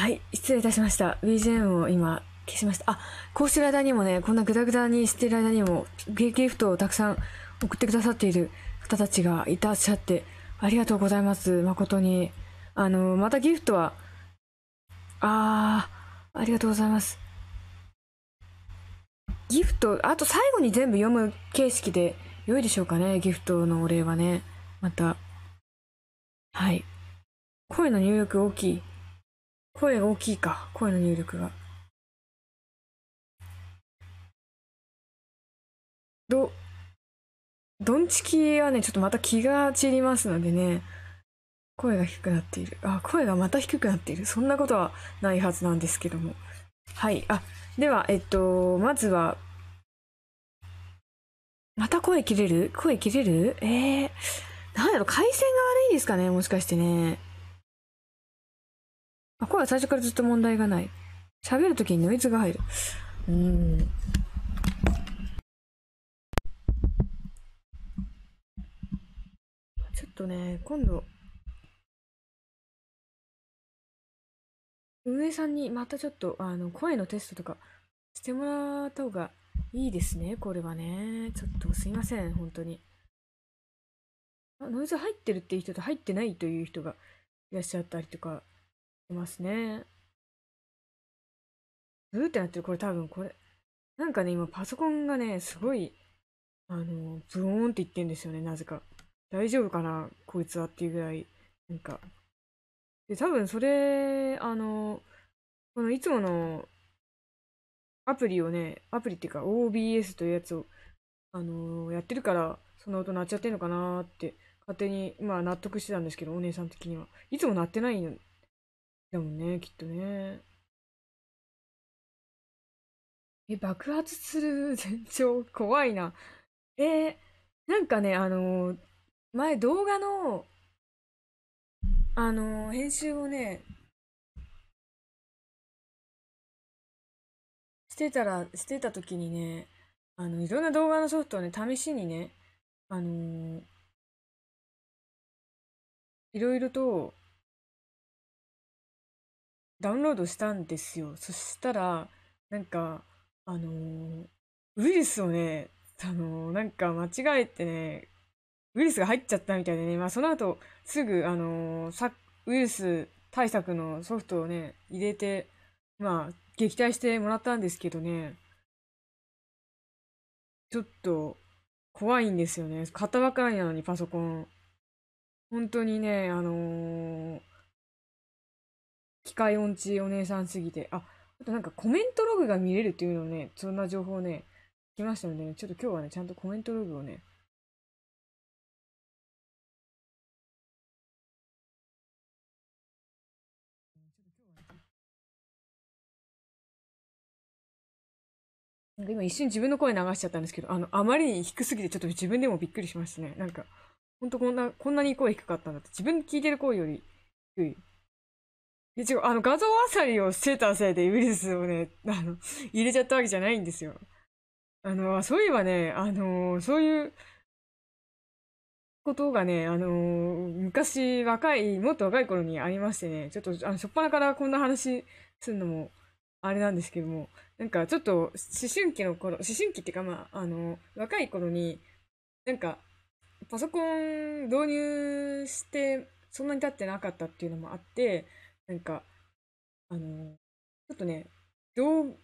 はい、失礼いたしました。BGM を今消しました。あ、こうしてる間にもね、こんなグダグダにしてる間にも、ギギフトをたくさん送ってくださっている方たちがいたっしゃって、ありがとうございます。誠に。あの、またギフトは、あー、ありがとうございます。ギフト、あと最後に全部読む形式で良いでしょうかね。ギフトのお礼はね。また。はい。声の入力大きい。声が大きいか。声の入力が。ど、ドンチキはね、ちょっとまた気が散りますのでね、声が低くなっている。あ、声がまた低くなっている。そんなことはないはずなんですけども。はい。あ、では、えっと、まずは、また声切れる声切れるえー、なんだろう、回線が悪いんですかねもしかしてね。あ、声は最初からずっと問題がない。喋るときにノイズが入る。うん。ちょっとね、今度、運営さんにまたちょっと、あの、声のテストとかしてもらった方がいいですね、これはね。ちょっとすいません、本当に。ノイズ入ってるっていう人と入ってないという人がいらっしゃったりとかいますね。ブーってなってる。これ多分これ。なんかね、今パソコンがね、すごい、あの、ブーンって言ってんですよね、なぜか。大丈夫かな、こいつはっていうぐらい、なんか。で、多分それ、あの、このいつものアプリをね、アプリっていうか OBS というやつを、あのやってるから、その音鳴っちゃってんのかなーって、勝手に、まあ納得してたんですけど、お姉さん的には。いつも鳴ってないでもね、きっとね。え、爆発する前兆 怖いな。えー、なんかね、あのー、前動画の、あのー、編集をね、してたら、してた時にね、あの、いろんな動画のソフトをね、試しにね、あのいろいろと、ダウンロードしたんですよ。そしたら、なんか、あのー、ウイルスをね、あのー、なんか間違えてね、ウイルスが入っちゃったみたいでね、まあその後、すぐ、あのー、ウイルス対策のソフトをね、入れて、まあ、撃退してもらったんですけどね、ちょっと、怖いんですよね。型ばかりなのにパソコン。本当にね、あのー、機械音痴お姉さんすぎて。あ、あとなんかコメントログが見れるっていうのをね、そんな情報ね、来ましたので、ね、ちょっと今日はね、ちゃんとコメントログをね、今一瞬自分の声流しちゃったんですけど、あの、あまりに低すぎてちょっと自分でもびっくりしましたね。なんか、ほんとこんな、こんなに声低かったんだって。自分聞いてる声より低い。一応、あの、画像あさりをしてたせいでウイルスをね、あの、入れちゃったわけじゃないんですよ。あの、そういえばね、あの、そういうことがね、あの、昔若い、もっと若い頃にありましてね、ちょっと、あの、しょっぱなからこんな話するのも、あれなんですけども、なんかちょっと、思春期の頃、思春期っていうか、まあ、あの、若い頃に、なんか、パソコン導入して、そんなに経ってなかったっていうのもあって、なんか、あの、ちょっとね、どう、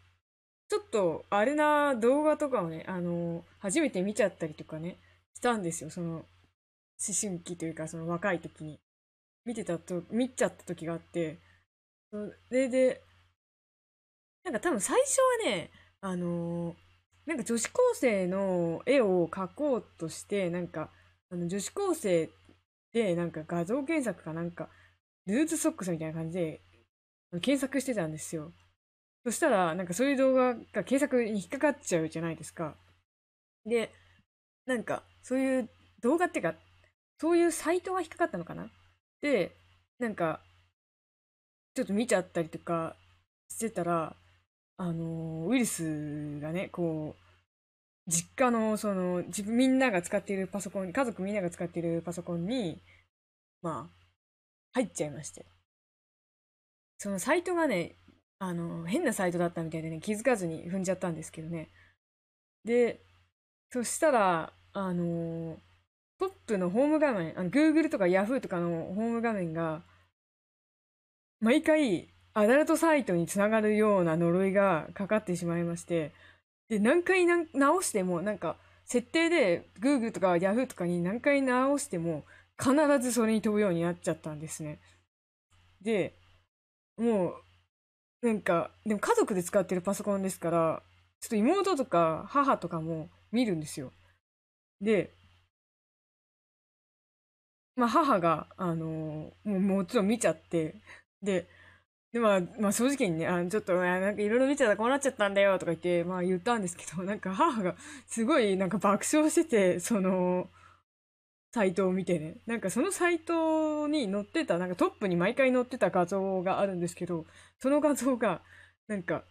ちょっと、あれな動画とかをね、あの、初めて見ちゃったりとかね、したんですよ、その、思春期というか、その若い時に。見てたと、見ちゃった時があって、それで、なんか多分最初はね、あのなんか女子高生の絵を描こうとして、なんか、あの女子高生で、なんか画像検索かなんかルーズソックスみたいな感じで検索してたんですよ。そしたら、なんかそういう動画が検索に引っかかっちゃうじゃないですか。で、なんかそういう動画っていうか、そういうサイトが引っかかったのかなで、なんか、ちょっと見ちゃったりとかしてたら、あのウイルスがね、こう、実家の、その、自分、みんなが使っているパソコン、家族みんなが使っているパソコンに、まあ、入っちゃいまして。そのサイトがね、あの、変なサイトだったみたいでね、気づかずに踏んじゃったんですけどね。で、そしたら、あのトップのホーム画面、あの、Google とか Yahoo とかのホーム画面が、毎回、アダルトサイトにつながるような呪いがかかってしまいまして、で、何回直しても、なんか、設定で Google とか Yahoo とかに何回直しても、必ずそれに飛ぶようになっちゃったんですね。で、もう、なんか、でも家族で使ってるパソコンですから、ちょっと妹とか母とかも見るんですよ。で、まあ母が、あのー、もうもちろん見ちゃって、で、でまあ、まあ正直にね、あちょっと、なんかいろいろ見ちゃったこうなっちゃったんだよとか言って、まあ言ったんですけど、なんか母がすごいなんか爆笑してて、その、サイトを見てねなんかそのサイトに載ってたなんかトップに毎回載ってた画像があるんですけどその画像がなんか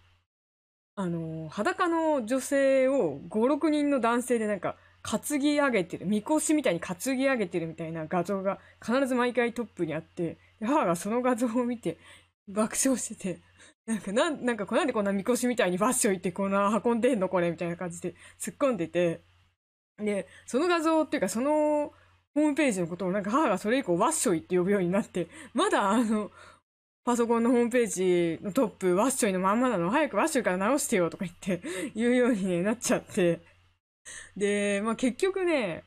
あの裸の女性を56人の男性でなんか担ぎ上げてるみこしみたいに担ぎ上げてるみたいな画像が必ず毎回トップにあって母がその画像を見て爆笑しててなんかなん、なんか、なんでこんなみこしみたいにバッション行ってこんな運んでんのこれみたいな感じで突っ込んでて。で、その画像っていうか、そのホームページのことをなんか母がそれ以降ワッショイって呼ぶようになって、まだあの、パソコンのホームページのトップワッショイのまんまなの、早くワッショイから直してよとか言って言うように、なっちゃって。で、まあ結局ね、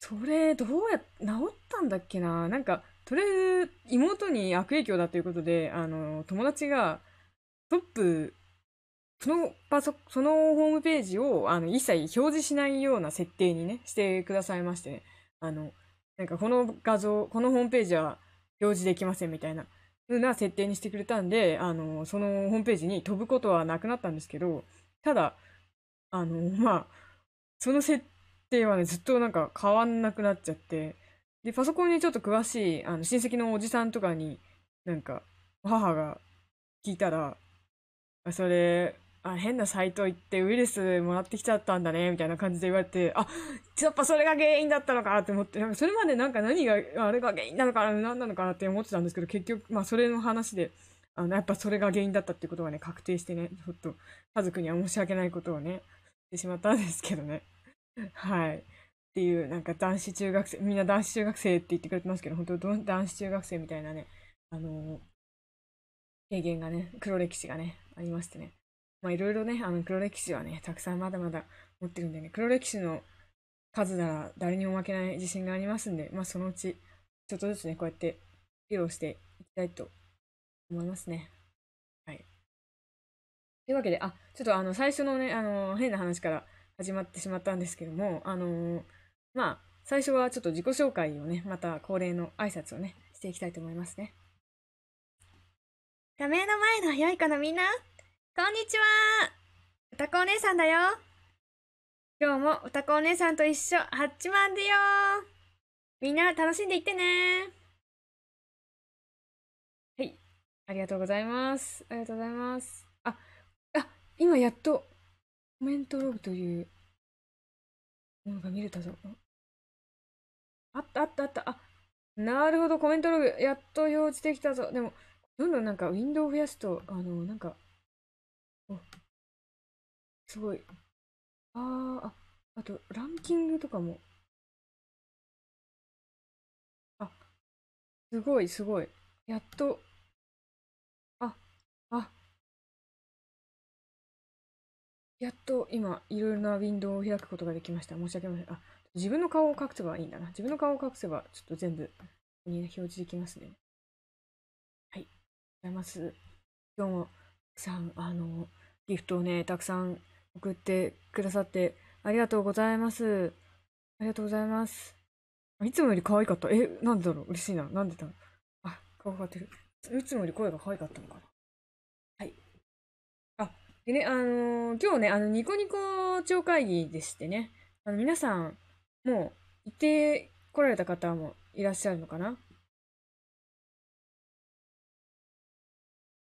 それどうや、治ったんだっけななんか、とりあえず妹に悪影響だということで、あの、友達がトップ、そのパソ、そのホームページをあの一切表示しないような設定にね、してくださいましてね。あの、なんかこの画像、このホームページは表示できませんみたいな、ふうな設定にしてくれたんで、あの、そのホームページに飛ぶことはなくなったんですけど、ただ、あの、まあ、その設定はね、ずっとなんか変わんなくなっちゃって、で、パソコンにちょっと詳しい、あの、親戚のおじさんとかに、なんか、母が聞いたら、それ、あ変なサイト行ってウイルスもらってきちゃったんだねみたいな感じで言われてあやっぱそれが原因だったのかって思ってなんかそれまでなんか何があれが原因なのかな何なのかなって思ってたんですけど結局まあそれの話であのやっぱそれが原因だったってことがね確定してねちょっと家族には申し訳ないことをねしてしまったんですけどねはいっていうなんか男子中学生みんな男子中学生って言ってくれてますけど本当男子中学生みたいなねあのー、経験がね黒歴史がねありましてねまあいろいろね、あの黒歴史はね、たくさんまだまだ持ってるんでね、黒歴史の数なら誰にも負けない自信がありますんで、まあそのうち、ちょっとずつね、こうやって披露していきたいと思いますね。はい。というわけで、あ、ちょっとあの、最初のね、あの、変な話から始まってしまったんですけども、あのまあ、最初はちょっと自己紹介をね、また恒例の挨拶をね、していきたいと思いますね。画面の前の良い子のみんな、こんにちは歌子お姉さんだよ今日も歌子お姉さんと一緒、ハッチマンでよみんな楽しんでいってねはい。ありがとうございます。ありがとうございます。あ、あ、今やっとコメントログというものが見れたぞ。あったあったあった。あ、なるほど、コメントログ。やっと表示できたぞ。でも、どんどんなんかウィンドウを増やすと、あの、なんか、すごい。ああ、あと、ランキングとかも。あ、すごい、すごい。やっと。あ、あ。やっと今、いろいろなウィンドウを開くことができました。申し訳ありません。あ、自分の顔を隠せばいいんだな。自分の顔を隠せば、ちょっと全部、ここに、表示できますね。はい。ございます。今日も、たくさん、あの、ギフトをね、たくさん送ってくださって、ありがとうございます。ありがとうございます。いつもより可愛かった。え、なんでだろう嬉しいな。なんでだろうあ、顔がってる。いつもより声が可愛かったのかな。はい。あ、でね、あのー、今日ね、あの、ニコニコ超会議でしてね、あの皆さん、もう、行って来られた方もいらっしゃるのかな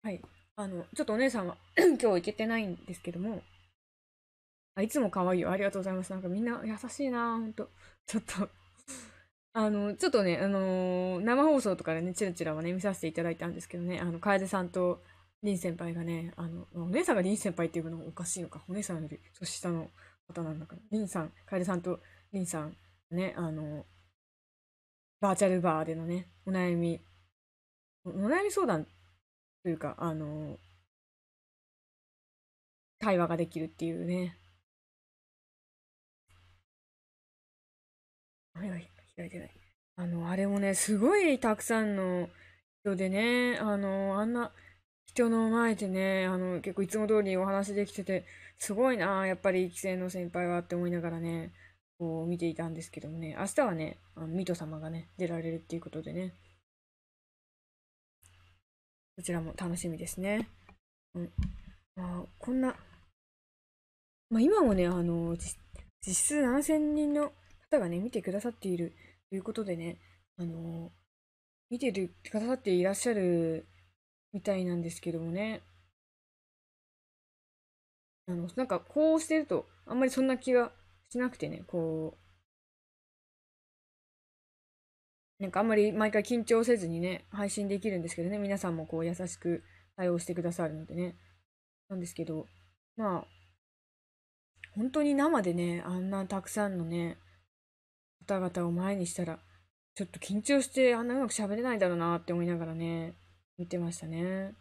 はい。あの、ちょっとお姉さんは 今日行けてないんですけども、あ、いつも可愛いよ。ありがとうございます。なんかみんな優しいなほんと。ちょっとあの、ちょっとね、あのー、生放送とかでね、チラチラはね、見させていただいたんですけどね、あの、楓さんと、林先輩がね、あの、お姉さんが林先輩っていうのもおかしいのか、お姉さんより年下の方なんだから、林さん、楓さんと林さん、ね、あの、バーチャルバーでのね、お悩み、お悩み相談というか、あの、対話ができるっていうね。開いてない。あの、あれもね、すごいたくさんの人でね、あの、あんな人の前でね、あの、結構いつも通りお話できてて、すごいな、やっぱり棋聖の先輩はって思いながらね、こう見ていたんですけどもね、明日はね、あのミト様がね、出られるっていうことでね、こちらも楽しみですね。うん。まあ、こんな、まあ、今もね、あの、実質7000人の方がね、見てくださっているということでね、あの、見てるくださっていらっしゃるみたいなんですけどもね、あの、なんかこうしてると、あんまりそんな気がしなくてね、こう、なんかあんまり毎回緊張せずにね、配信できるんですけどね、皆さんもこう優しく対応してくださるのでね。なんですけど、まあ、本当に生でね、あんなたくさんのね、方々を前にしたら、ちょっと緊張してあんなうまく喋れないだろうなって思いながらね、見てましたね。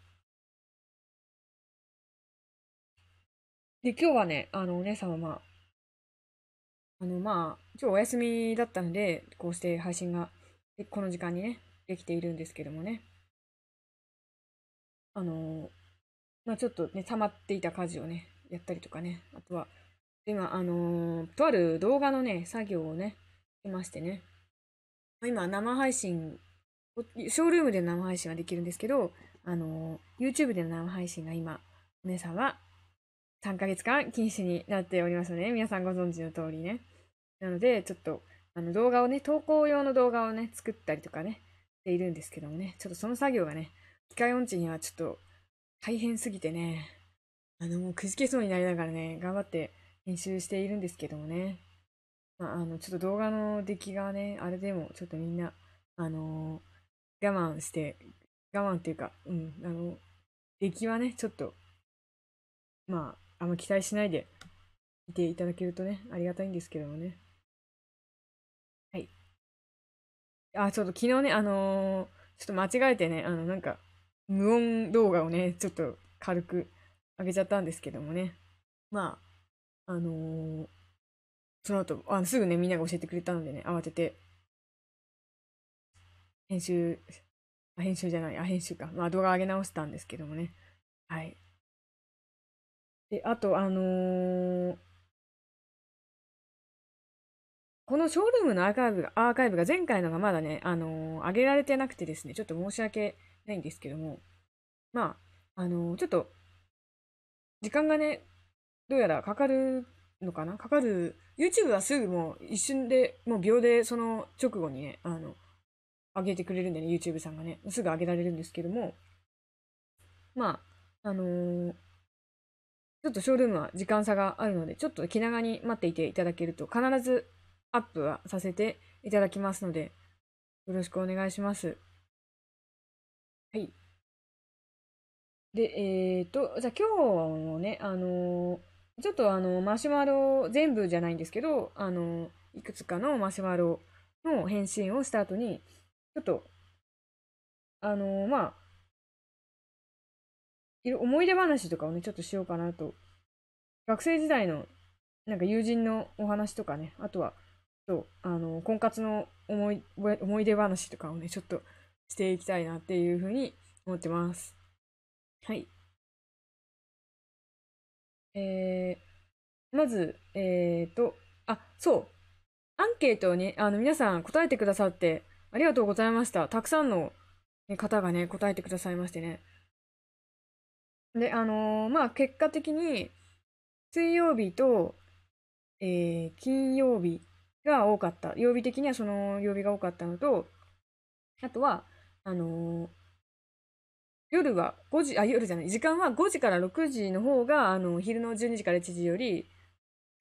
で、今日はね、あの、お姉さんはまあ、あの、まあ、今日お休みだったので、こうして配信がでこの時間にね、できているんですけどもね。あの、まあ、ちょっとね、溜まっていた家事をね、やったりとかね、あとは、今、あのとある動画のね、作業をね、してましてね、今、生配信、ショールームで生配信はできるんですけど、あの YouTube での生配信が今、お姉さんは3ヶ月間禁止になっておりますので、ね、皆さんご存知の通りね。なので、ちょっとあの動画をね、投稿用の動画をね、作ったりとかね、しているんですけどもね、ちょっとその作業がね、機械音痴にはちょっと大変すぎてね、あの、もうくじけそうになりながらね、頑張って編集しているんですけどもね、まあ、あの、ちょっと動画の出来がね、あれでもちょっとみんな、あのー、我慢して、我慢っていうか、うん、あの、出来はね、ちょっと、まあ、あんま期待しないでいていただけるとね、ありがたいんですけどもね。あ、ちょっと昨日ね、あのー、ちょっと間違えてね、あの、なんか、無音動画をね、ちょっと軽く上げちゃったんですけどもね。まあ、あのー、その後、あすぐね、みんなが教えてくれたのでね、慌てて、編集、あ、編集じゃない、あ、編集か。まあ、動画上げ直したんですけどもね。はい。で、あと、あのーこのショールームのアーカイブが、アーカイブが前回のがまだね、あのー、上げられてなくてですね、ちょっと申し訳ないんですけども、まあ、あのー、ちょっと、時間がね、どうやらかかるのかなかかる、YouTube はすぐもう一瞬で、もう秒でその直後にね、あの、上げてくれるんでね、YouTube さんがね、すぐ上げられるんですけども、まあ、あのー、ちょっとショールームは時間差があるので、ちょっと気長に待っていていただけると、必ずアップはさせていただきますので、よろしくお願いします。はい。で、えっ、ー、と、じゃあ今日はね、あのー、ちょっとあの、マシュマロ全部じゃないんですけど、あのー、いくつかのマシュマロの返信をした後に、ちょっと、あのまあ、いろ思い出話とかをね、ちょっとしようかなと。学生時代のなんか友人のお話とかね、あとはそうあの婚活の思い思い出話とかをねちょっとしていきたいなっていうふうに思ってますはいえー、まずえっ、ー、とあそうアンケートにあの皆さん答えてくださってありがとうございましたたくさんの方がね答えてくださいましてねであのー、まあ結果的に水曜日と、えー、金曜日が多かった。曜日的にはその曜日が多かったのと、あとは、あのー、夜は5時、あ、夜じゃない、時間は5時から6時の方が、あの、昼の12時から1時より、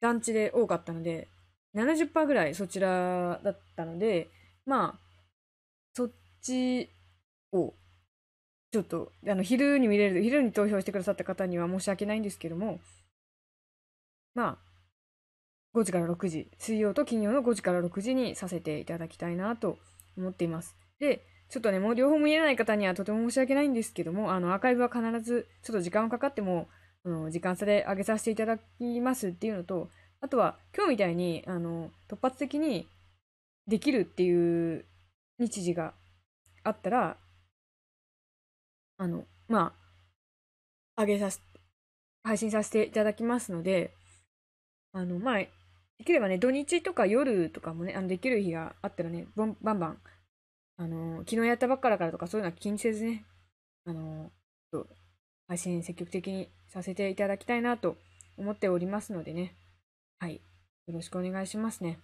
団地で多かったので、70%ぐらいそちらだったので、まあ、そっちを、ちょっと、あの、昼に見れる、昼に投票してくださった方には申し訳ないんですけども、まあ、5時から6時、水曜と金曜の5時から6時にさせていただきたいなと思っています。で、ちょっとね、もう両方も見れない方にはとても申し訳ないんですけども、あの、アーカイブは必ず、ちょっと時間はかかっても、あの時間差で上げさせていただきますっていうのと、あとは、今日みたいに、あの、突発的にできるっていう日時があったら、あの、まあ、上げさせ、配信させていただきますので、あの、まあ、できればね、土日とか夜とかもね、あのできる日があったらね、バンバンバン、あのー、昨日やったばっかだからとかそういうのは気にせずね、あのー、配信積極的にさせていただきたいなと思っておりますのでね、はい、よろしくお願いしますね。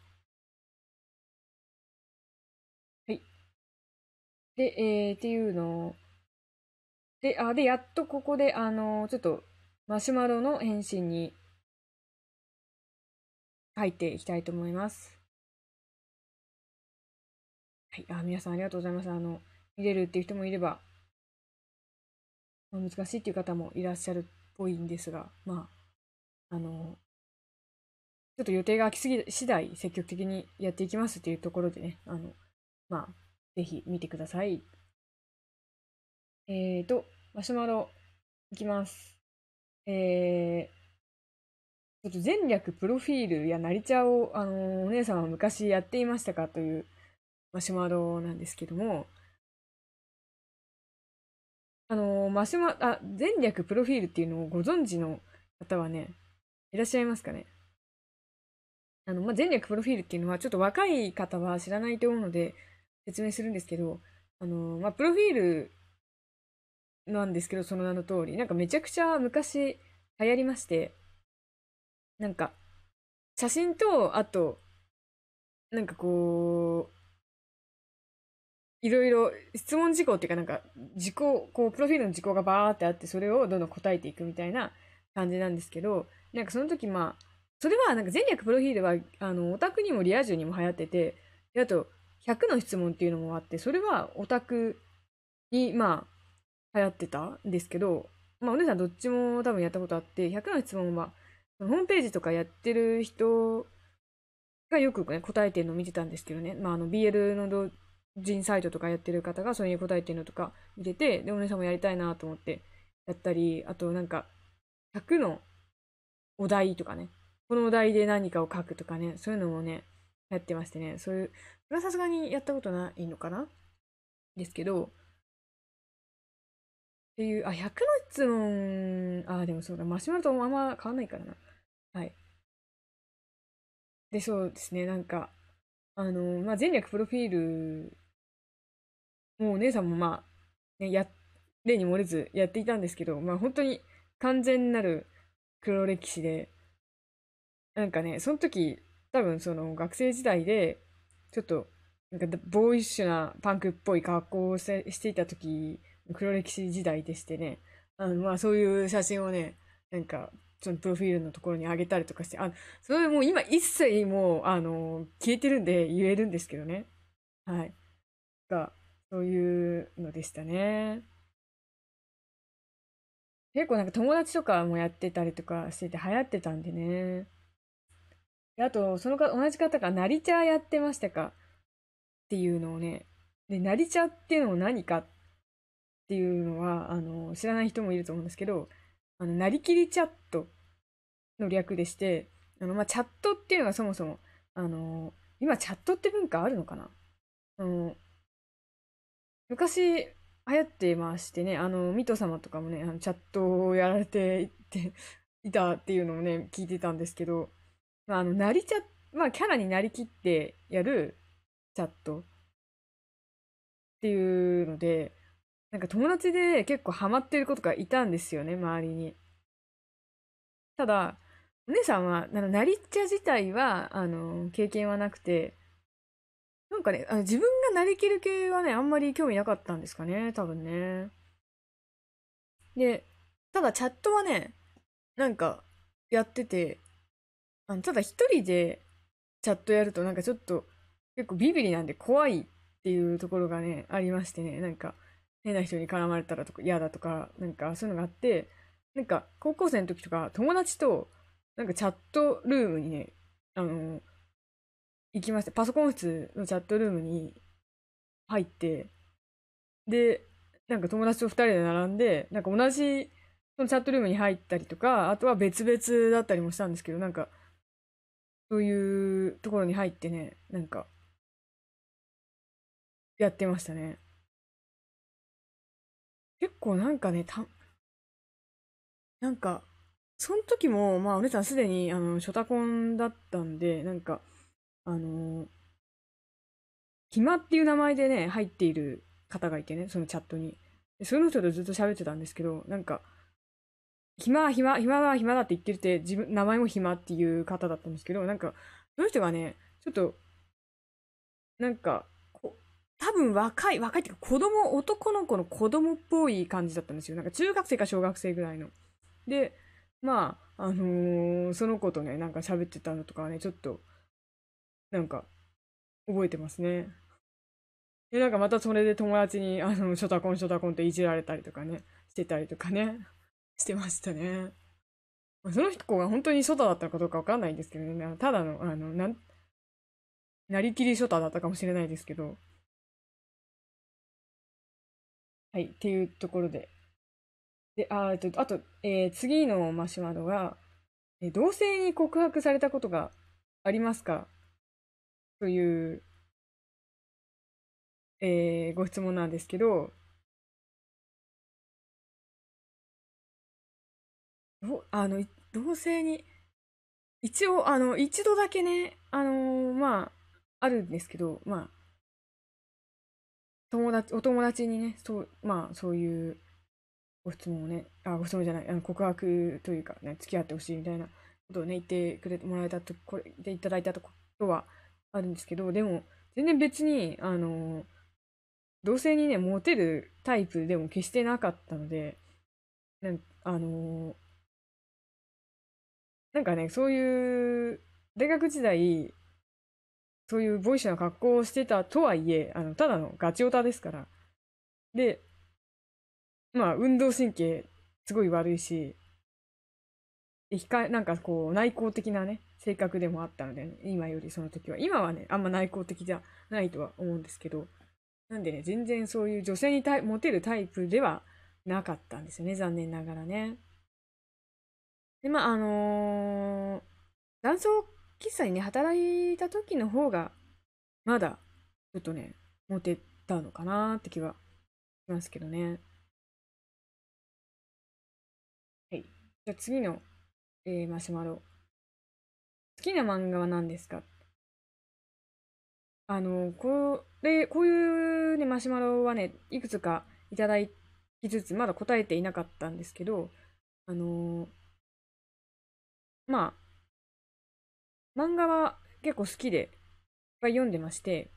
はい。で、えー、っていうのを、で、あ、で、やっとここで、あのー、ちょっと、マシュマロの返信に書いていきたいと思います。はい、あ皆さんありがとうございます。あの見れるっていう人もいれば、まあ、難しいっていう方もいらっしゃるっぽいんですが、まあ、あのちょっと予定が空きすぎ次第積極的にやっていきますっていうところでね、あのまあ、ぜひ見てください。えっ、ー、と、マシュマロいきます。えー、ちょっと前略プロフィールや成茶を、あのお姉さんは昔やっていましたかというマシュマロなんですけども、あのマシュマ、あ、前略プロフィールっていうのをご存知の方はね、いらっしゃいますかねあの、まあ、前略プロフィールっていうのは、ちょっと若い方は知らないと思うので、説明するんですけど、あの、まあ、プロフィールなんですけど、その名の通り、なんかめちゃくちゃ昔流行りまして、なんか写真とあとなんかこういろいろ質問事項っていうかなんか事項こうプロフィールの事項がバーってあってそれをどんどん答えていくみたいな感じなんですけどなんかその時まあそれはなんか前略プロフィールはあのオタクにもリア充にも流行っててあと100の質問っていうのもあってそれはオタクにまあ流行ってたんですけどまあお姉さんどっちも多分やったことあって100の質問はホームページとかやってる人がよく、ね、答えてるのを見てたんですけどね、まあ、あの BL の同人サイトとかやってる方がそれに答えてるのとか見てて、で、お姉さんもやりたいなと思ってやったり、あとなんか、100のお題とかね、このお題で何かを書くとかね、そういうのもね、やってましてね、そういう、それはさすがにやったことないのかなですけど、っていう、あ、100の質問、あ、でもそうだ、マシュマロとあんま変わんないからな。はい。で、そうですね、なんか、あの、まあ、前略プロフィールもうお姉さんもまあ、ね、や、例に漏れずやっていたんですけど、まあ本当に完全なる黒歴史で、なんかね、その時、多分その学生時代で、ちょっと、なんかボーイッシュなパンクっぽい格好をしていた時、黒歴史時代でしてね、あのまあそういう写真をね、なんかそのプロフィールのところにあげたりとかして、あ、それもう今一切もう、あの、消えてるんで言えるんですけどね。はい。が、そういうのでしたね。結構なんか友達とかもやってたりとかしてて流行ってたんでね。であと、そのか、同じ方がなりちゃやってましたかっていうのをね。で、なりちゃっていうのも何かっていうのは、あの、知らない人もいると思うんですけど、あの、なりきりチャットの略でして、あの、まあ、チャットっていうのはそもそも、あのー、今チャットって文化あるのかなあの、昔、流行ってましてね、あの、ミト様とかもね、あのチャットをやられていていたっていうのをね、聞いてたんですけど、まあ、あの、なりまあ、キャラになりきってやるチャットっていうので、なんか友達で結構ハマってる子とかいたんですよね、周りに。ただ、お姉さんは、なりっちゃ自体は、あの、経験はなくて、なんかね、あの自分がなりきる系はね、あんまり興味なかったんですかね、多分ね。で、ただチャットはね、なんか、やってて、あのただ一人でチャットやるとなんかちょっと、結構ビビリなんで怖いっていうところがね、ありましてね、なんか、変な人に絡まれたらとか嫌だとか、なんかそういうのがあって、なんか高校生の時とか友達となんかチャットルームにね、あの、行きました。パソコン室のチャットルームに入って、で、なんか友達と2人で並んで、なんか同じそのチャットルームに入ったりとか、あとは別々だったりもしたんですけど、なんか、そういうところに入ってね、なんか、やってましたね。結構なんかね、た、なんか、その時も、まあ、お姉さんすでに、あの、ショタコンだったんで、なんか、あのー、っていう名前でね、入っている方がいてね、そのチャットに。でその人とずっと喋ってたんですけど、なんか、暇、は暇、暇は暇だって言ってて、自分、名前も暇っていう方だったんですけど、なんか、その人がね、ちょっと、なんか、多分若い、若いっていうか子供、男の子の子供っぽい感じだったんですよ。なんか中学生か小学生ぐらいの。で、まあ、あのー、その子とね、なんか喋ってたのとかね、ちょっと、なんか、覚えてますね。で、なんかまたそれで友達に、あの、ショタコン、ショタコンっていじられたりとかね、してたりとかね、してましたね。その子が本当にショタだったかどうかわかんないんですけどね、ただの、あの、なりきりショタだったかもしれないですけど、はい、っていうところで。で、ああとあと、えー、次のマシュマロが、えー、同性に告白されたことがありますかという、えー、ご質問なんですけど、あの同性に一応あの一度だけねあのー、まああるんですけどまあ友達、お友達にね、そう、まあ、そういうご質問をね、あ、ご質問じゃない、あの告白というかね、付き合ってほしいみたいなことをね、言ってくれてもらえたと、これ、でいただいたことはあるんですけど、でも、全然別に、あの、同性にね、モテるタイプでも決してなかったので、なんあのなんかね、そういう、大学時代、そういうボイシャの格好をしてたとはいえ、あの、ただのガチオタですから。で、まあ、運動神経すごい悪いし、控え、なんかこう、内向的なね、性格でもあったので、ね、今よりその時は。今はね、あんま内向的じゃないとは思うんですけど、なんでね、全然そういう女性にたモテるタイプではなかったんですよね、残念ながらね。で、まあ、あのー、男装喫茶にね、働いた時の方が、まだ、ちょっとね、モテたのかなって気はしますけどね。はい。じゃあ次の、えー、マシュマロ。好きな漫画は何ですかあの、これ、こういうね、マシュマロはね、いくつかいただきつつ、まだ答えていなかったんですけど、あのー、まあ、漫画は結構好きで、いっぱい読んでまして、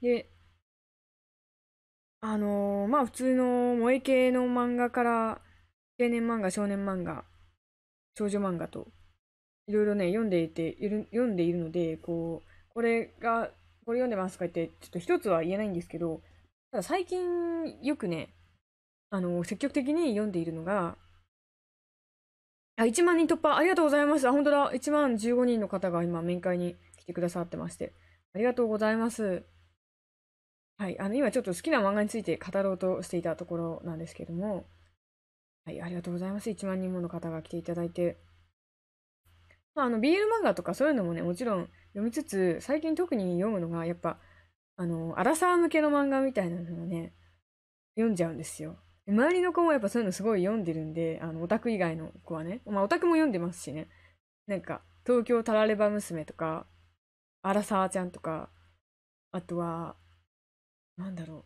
で、あのー、まあ普通の萌え系の漫画から、青年漫画、少年漫画、少女漫画と、いろいろね、読んでいて、読んでいるので、こう、これが、これ読んでますとか言って、ちょっと一つは言えないんですけど、ただ最近よくね、あのー、積極的に読んでいるのが、あ、1万人突破。ありがとうございます。あ、本当だ。1万15人の方が今、面会に来てくださってまして。ありがとうございます。はい。あの、今ちょっと好きな漫画について語ろうとしていたところなんですけども。はい。ありがとうございます。1万人もの方が来ていただいて。まあ、あの、BL 漫画とかそういうのもね、もちろん読みつつ、最近特に読むのが、やっぱ、あの、アラサー向けの漫画みたいなのをね、読んじゃうんですよ。周りの子もやっぱそういうのすごい読んでるんで、あの、オタク以外の子はね。まあ、オタクも読んでますしね。なんか、東京タラレバ娘とか、アラサーちゃんとか、あとは、なんだろう。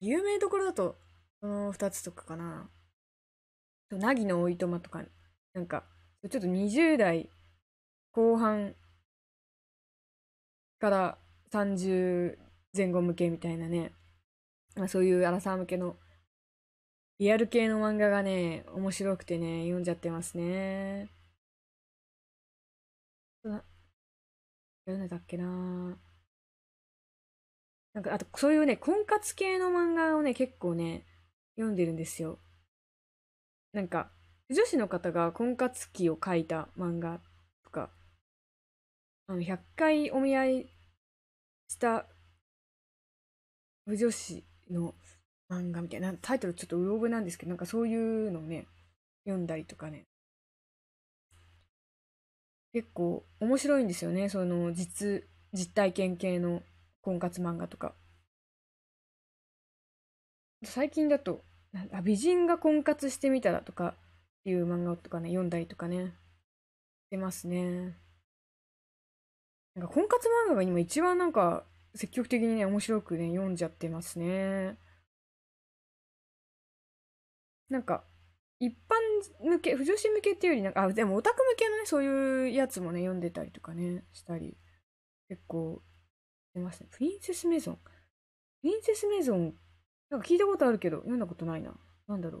有名どころだと、その2つとかかな。なぎのおいとまとか、なんか、ちょっと20代後半から30前後向けみたいなね、まあ、そういうアラサー向けのリアル系の漫画がね、面白くてね、読んじゃってますね。読んでたっけななんか、あと、そういうね、婚活系の漫画をね、結構ね、読んでるんですよ。なんか、女子の方が婚活期を書いた漫画とか、あの、100回お見合いした、無女子の漫画みたいな、タイトルちょっとうろぶなんですけど、なんかそういうのをね、読んだりとかね。結構面白いんですよね、その実、実体験系の婚活漫画とか。最近だと、あ美人が婚活してみたらとかっていう漫画とかね、読んだりとかね、してますね。なんか婚活漫画が今一番なんか積極的にね、面白くね、読んじゃってますね。なんか、一般向け、女子向けっていうよりなんか、あ、でもオタク向けのね、そういうやつもね、読んでたりとかね、したり、結構、出ますね。プリンセスメゾン。プリンセスメゾン、なんか聞いたことあるけど、読んだことないな。なんだろ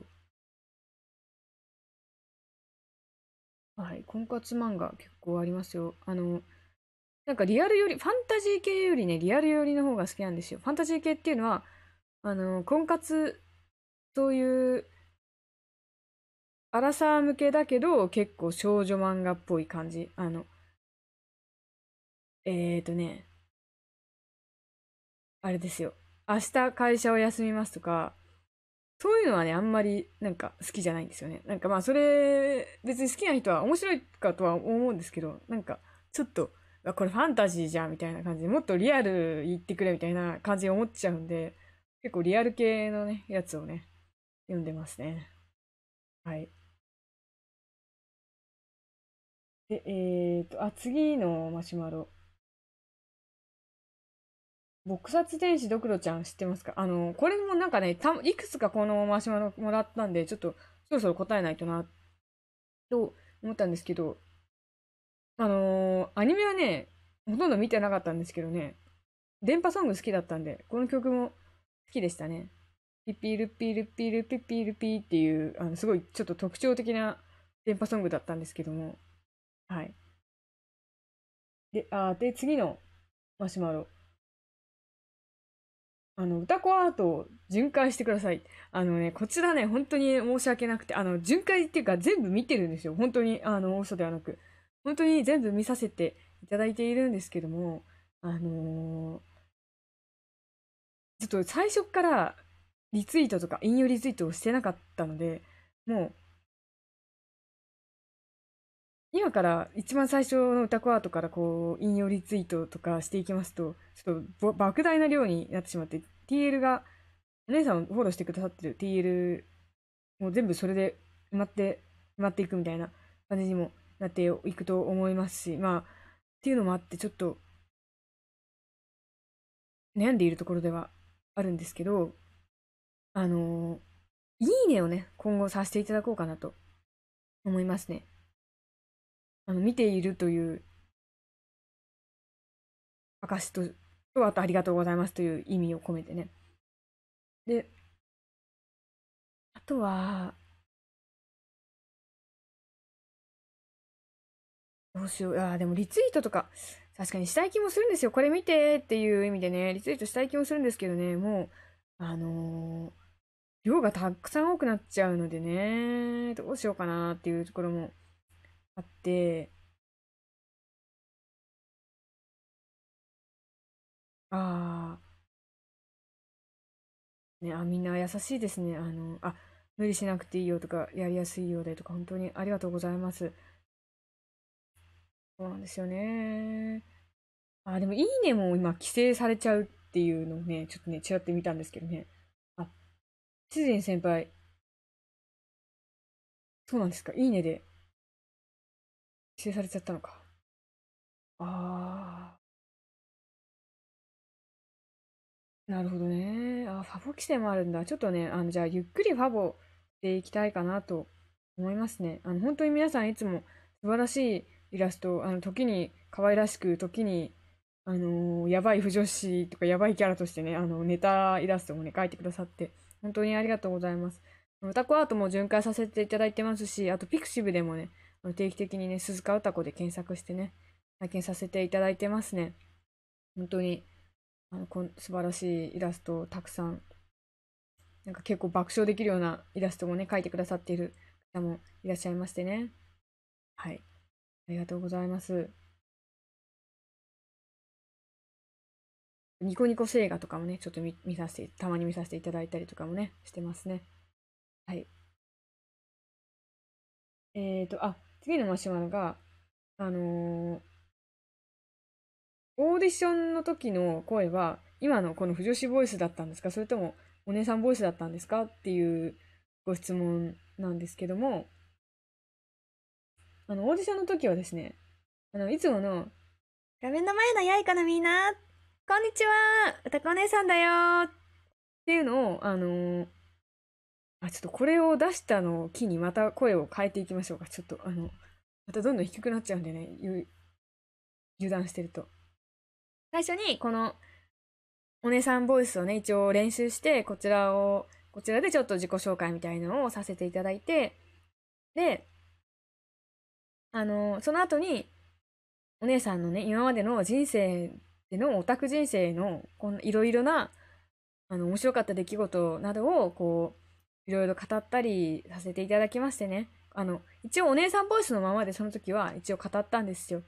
う。はい、婚活漫画結構ありますよ。あの、なんかリアルより、ファンタジー系よりね、リアルよりの方が好きなんですよ。ファンタジー系っていうのは、あの、婚活、そういうアラサー向けだけど、結構少女漫画っぽい感じ。あの、えーとね、あれですよ。明日会社を休みますとか、そういうのはね、あんまりなんか好きじゃないんですよね。なんかまあそれ、別に好きな人は面白いかとは思うんですけど、なんかちょっと、これファンタジーじゃんみたいな感じで、もっとリアル言ってくれみたいな感じで思っちゃうんで、結構リアル系のね、やつをね、読んでますね。はい。で、えーと、あ、次のマシュマロ。撲殺天使ドクロちゃん知ってますかあの、これもなんかね、たいくつかこのマシュマロもらったんで、ちょっとそろそろ答えないとな、と思ったんですけど、あのー、アニメはね、ほとんど見てなかったんですけどね、電波ソング好きだったんで、この曲も好きでしたね。ピピルピルピルピピルピっていう、あのすごいちょっと特徴的な電波ソングだったんですけども、はい。で、あー、で、次のマシュマロ。あの、歌子アートを巡回してください。あのね、こちらね、本当に申し訳なくて、あの、巡回っていうか全部見てるんですよ。本当に、あの、嘘ではなく。本当に全部見させていただいているんですけども、あのー、ちょっと最初からリツイートとか引用リツイートをしてなかったので、もう、今から一番最初の歌コアートからこう引用リツイートとかしていきますとちょっと莫大な量になってしまって TL がお姉さんをフォローしてくださってる TL もう全部それで埋まって埋まっていくみたいな感じにもなっていくと思いますしまあっていうのもあってちょっと悩んでいるところではあるんですけどあのいいねをね今後させていただこうかなと思いますね。あの見ているという証と、とあとありがとうございますという意味を込めてね。で、あとは、どうしよう。あ、あ、でもリツイートとか、確かにしたい気もするんですよ。これ見てっていう意味でね、リツイートしたい気もするんですけどね、もう、あのー、量がたくさん多くなっちゃうのでね、どうしようかなっていうところも。あって、ああ、ね、あ、みんな優しいですね。あの、あ、無理しなくていいよとか、やりやすいようでとか、本当にありがとうございます。そうなんですよね。あ、でも、いいねも今、規制されちゃうっていうのをね、ちょっとね、ちらって見たんですけどね。あ、スズリ先輩、そうなんですか、いいねで規制されちゃったのか。ああ。なるほどね。あ、ファボ規制もあるんだ。ちょっとね、あの、じゃあ、ゆっくりファボしていきたいかなと思いますね。あの、本当に皆さんいつも素晴らしいイラスト、あの、時に可愛らしく、時に、あのー、やばい不女子とか、やばいキャラとしてね、あの、ネタイラストもね、描いてくださって、本当にありがとうございます。歌子アートも巡回させていただいてますし、あと、ピクシブでもね、定期的にね、鈴鹿歌子で検索してね、拝見させていただいてますね。本当に、あのこん素晴らしいイラストをたくさん、なんか結構爆笑できるようなイラストもね、描いてくださっている方もいらっしゃいましてね。はい。ありがとうございます。ニコニコ星画とかもね、ちょっと見させて、たまに見させていただいたりとかもね、してますね。はい。えっ、ー、と、あ、次のマシュマロが、あのー、オーディションの時の声は、今のこの不女子ボイスだったんですかそれともお姉さんボイスだったんですかっていうご質問なんですけども、あの、オーディションの時はですね、あの、いつもの、画面の前のやいかのみんな、こんにちは歌子お姉さんだよっていうのを、あのー、あ、ちょっとこれを出したのを機にまた声を変えていきましょうか。ちょっとあの、またどんどん低くなっちゃうんでね、油断してると。最初にこのお姉さんボイスをね、一応練習して、こちらを、こちらでちょっと自己紹介みたいのをさせていただいて、で、あの、その後に、お姉さんのね、今までの人生でのオタク人生の、このいろいろな、あの、面白かった出来事などを、こう、いろいろ語ったりさせていただきましてね、あの、一応お姉さんボイスのままでその時は一応語ったんですよ。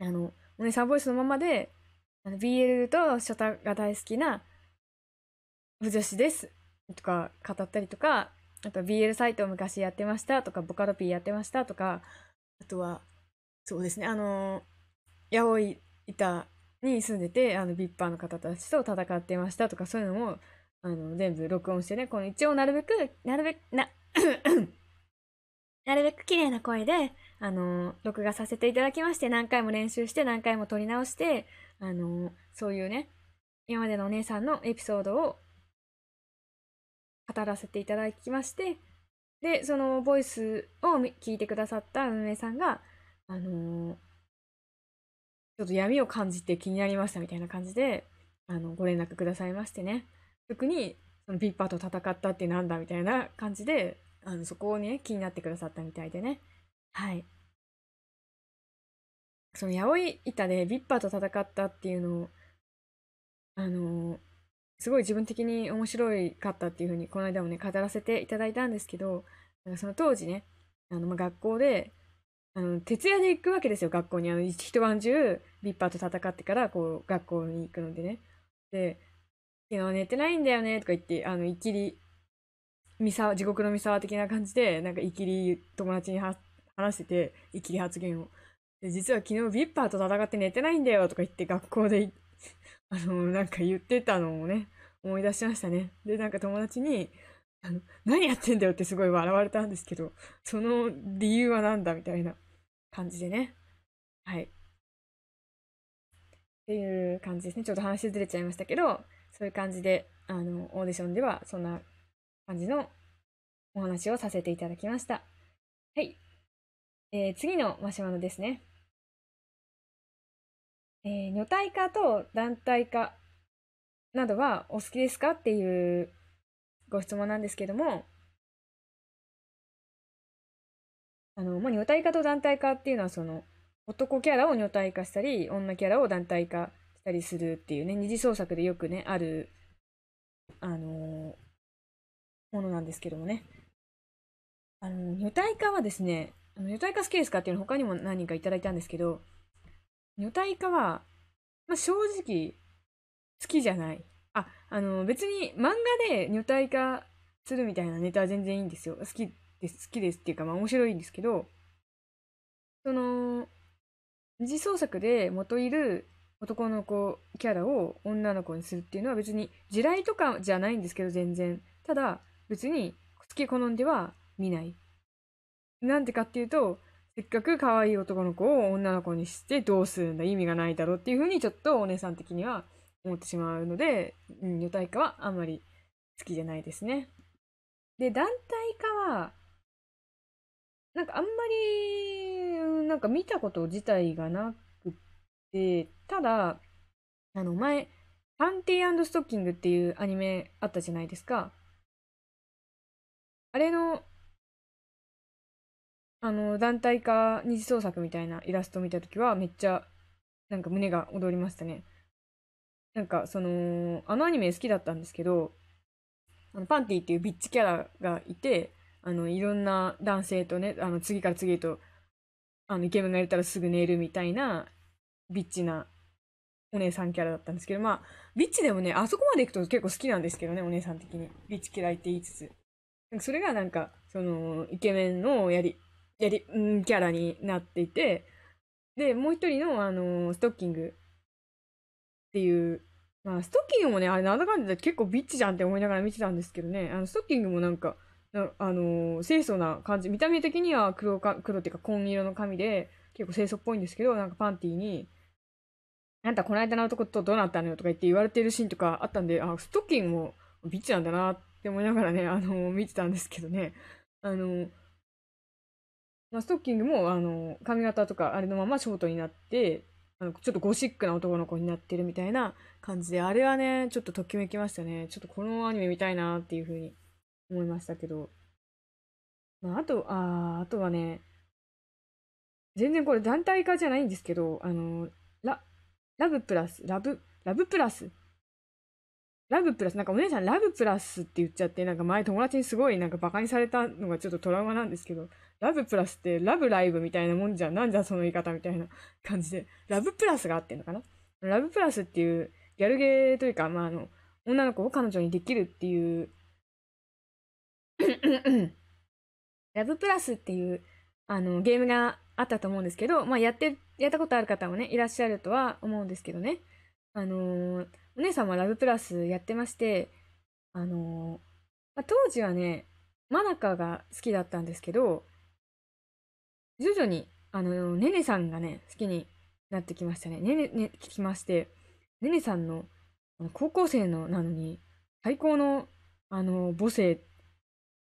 あの、お姉さんボイスのままで、あの BL とショタが大好きな部女子ですとか語ったりとか、あと BL サイトを昔やってましたとか、ボカロ P やってましたとか、あとは、そうですね、あの、ヤオイ板に住んでて、あの、ビッパーの方たちと戦ってましたとか、そういうのもあの、全部録音してね、この一応なるべく、なるべく、な、なるべく 綺麗な声で、あの、録画させていただきまして、何回も練習して、何回も撮り直して、あの、そういうね、今までのお姉さんのエピソードを語らせていただきまして、で、そのボイスを聞いてくださった運営さんが、あのちょっと闇を感じて気になりましたみたいな感じで、あの、ご連絡くださいましてね。特にそのビッパーと戦ったってなんだみたいな感じであのそこをね気になってくださったみたいでねはいその八百板でビッパーと戦ったっていうのをあのすごい自分的に面白いかったっていうふうにこの間もね語らせていただいたんですけどその当時ねあの、まあ、学校であの徹夜で行くわけですよ学校にあの一晩中ビッパーと戦ってからこう学校に行くのでねで昨日寝てないんだよねとか言って、あの、いきり、三沢、地獄の三沢的な感じで、なんかいきり友達に話してて、いきり発言を。で、実は昨日ビッパーと戦って寝てないんだよとか言って学校で、あの、なんか言ってたのをね、思い出しましたね。で、なんか友達に、あの、何やってんだよってすごい笑われたんですけど、その理由は何だみたいな感じでね。はい。っていう感じですね。ちょっと話ずれちゃいましたけど、そういう感じで、あの、オーディションではそんな感じのお話をさせていただきました。はい。えー、次のマシュマロですね。えー、女体化と団体化などはお好きですかっていうご質問なんですけども、あの、まあ、女体化と団体化っていうのはその、男キャラを女体化したり、女キャラを団体化たりするっていうね、二次創作でよくね、ある、あのー、ものなんですけどもね。あの、女体化はですね、あの女体化好きですかっていうの他にも何人かいただいたんですけど、女体化は、まあ、正直、好きじゃない。あ、あの、別に漫画で女体化するみたいなネタは全然いいんですよ。好きです、好きですっていうか、まあ面白いんですけど、その、二次創作で元いる男の子キャラを女の子にするっていうのは別に地雷とかじゃないんですけど全然ただ別に好き好んでは見ないなんでかっていうとせっかく可愛い男の子を女の子にしてどうするんだ意味がないだろうっていうふうにちょっとお姉さん的には思ってしまうので、うん、女体化はあんまり好きじゃないですねで団体化はなんかあんまりなんか見たこと自体がなくで、ただ、あの、前、パンティーストッキングっていうアニメあったじゃないですか。あれの、あの、団体化二次創作みたいなイラストを見たときは、めっちゃ、なんか胸が躍りましたね。なんか、その、あのアニメ好きだったんですけど、あのパンティっていうビッチキャラがいて、あの、いろんな男性とね、あの、次から次へと、あの、イケメンがいれたらすぐ寝るみたいなビッチなお姉さんキャラだったんですけど、まあ、ビッチでもね、あそこまで行くと結構好きなんですけどね、お姉さん的に。ビッチ嫌いって言いつつ。それがなんか、その、イケメンのやり、やり、んキャラになっていて、で、もう一人の、あのー、ストッキングっていう、まあ、ストッキングもね、あれ、なんだかんだ結構ビッチじゃんって思いながら見てたんですけどね、あの、ストッキングもなんか、なあのー、清楚な感じ、見た目的には黒か、黒っていうか紺色の髪で、結構清楚っぽいんですけど、なんかパンティーに、なんたこの間の男とどうなったのよとか言って言われてるシーンとかあったんで、あ、ストッキングもビッチなんだなって思いながらね、あの、見てたんですけどね。あの、まあ、ストッキングも、あの、髪型とかあれのままショートになって、あのちょっとゴシックな男の子になってるみたいな感じで、あれはね、ちょっとときめきましたね。ちょっとこのアニメ見たいなっていうふうに思いましたけど。まあ、あと、ああとはね、全然これ団体化じゃないんですけど、あの、ラブプラス、ラブ、ラブプラス。ラブプラス、なんかお姉さんラブプラスって言っちゃって、なんか前友達にすごいなんかバカにされたのがちょっとトラウマなんですけど、ラブプラスってラブライブみたいなもんじゃん。なんじゃその言い方みたいな感じで。ラブプラスがあってんのかなラブプラスっていうギャルゲーというか、まあ、あの、女の子を彼女にできるっていう ラブプラスっていう、あの、ゲームがあったと思うんですけど、まあ、やって、やったことある方もね、いらっしゃるとは思うんですけどね。あのー、お姉さんはラブプラスやってまして、あのー、まあ、当時はね、マナカが好きだったんですけど、徐々に、あのー、ねねさんがね、好きになってきましたね。ねね、ね聞きまして、寧々さんの、高校生のなのに、最高の、あのー、母性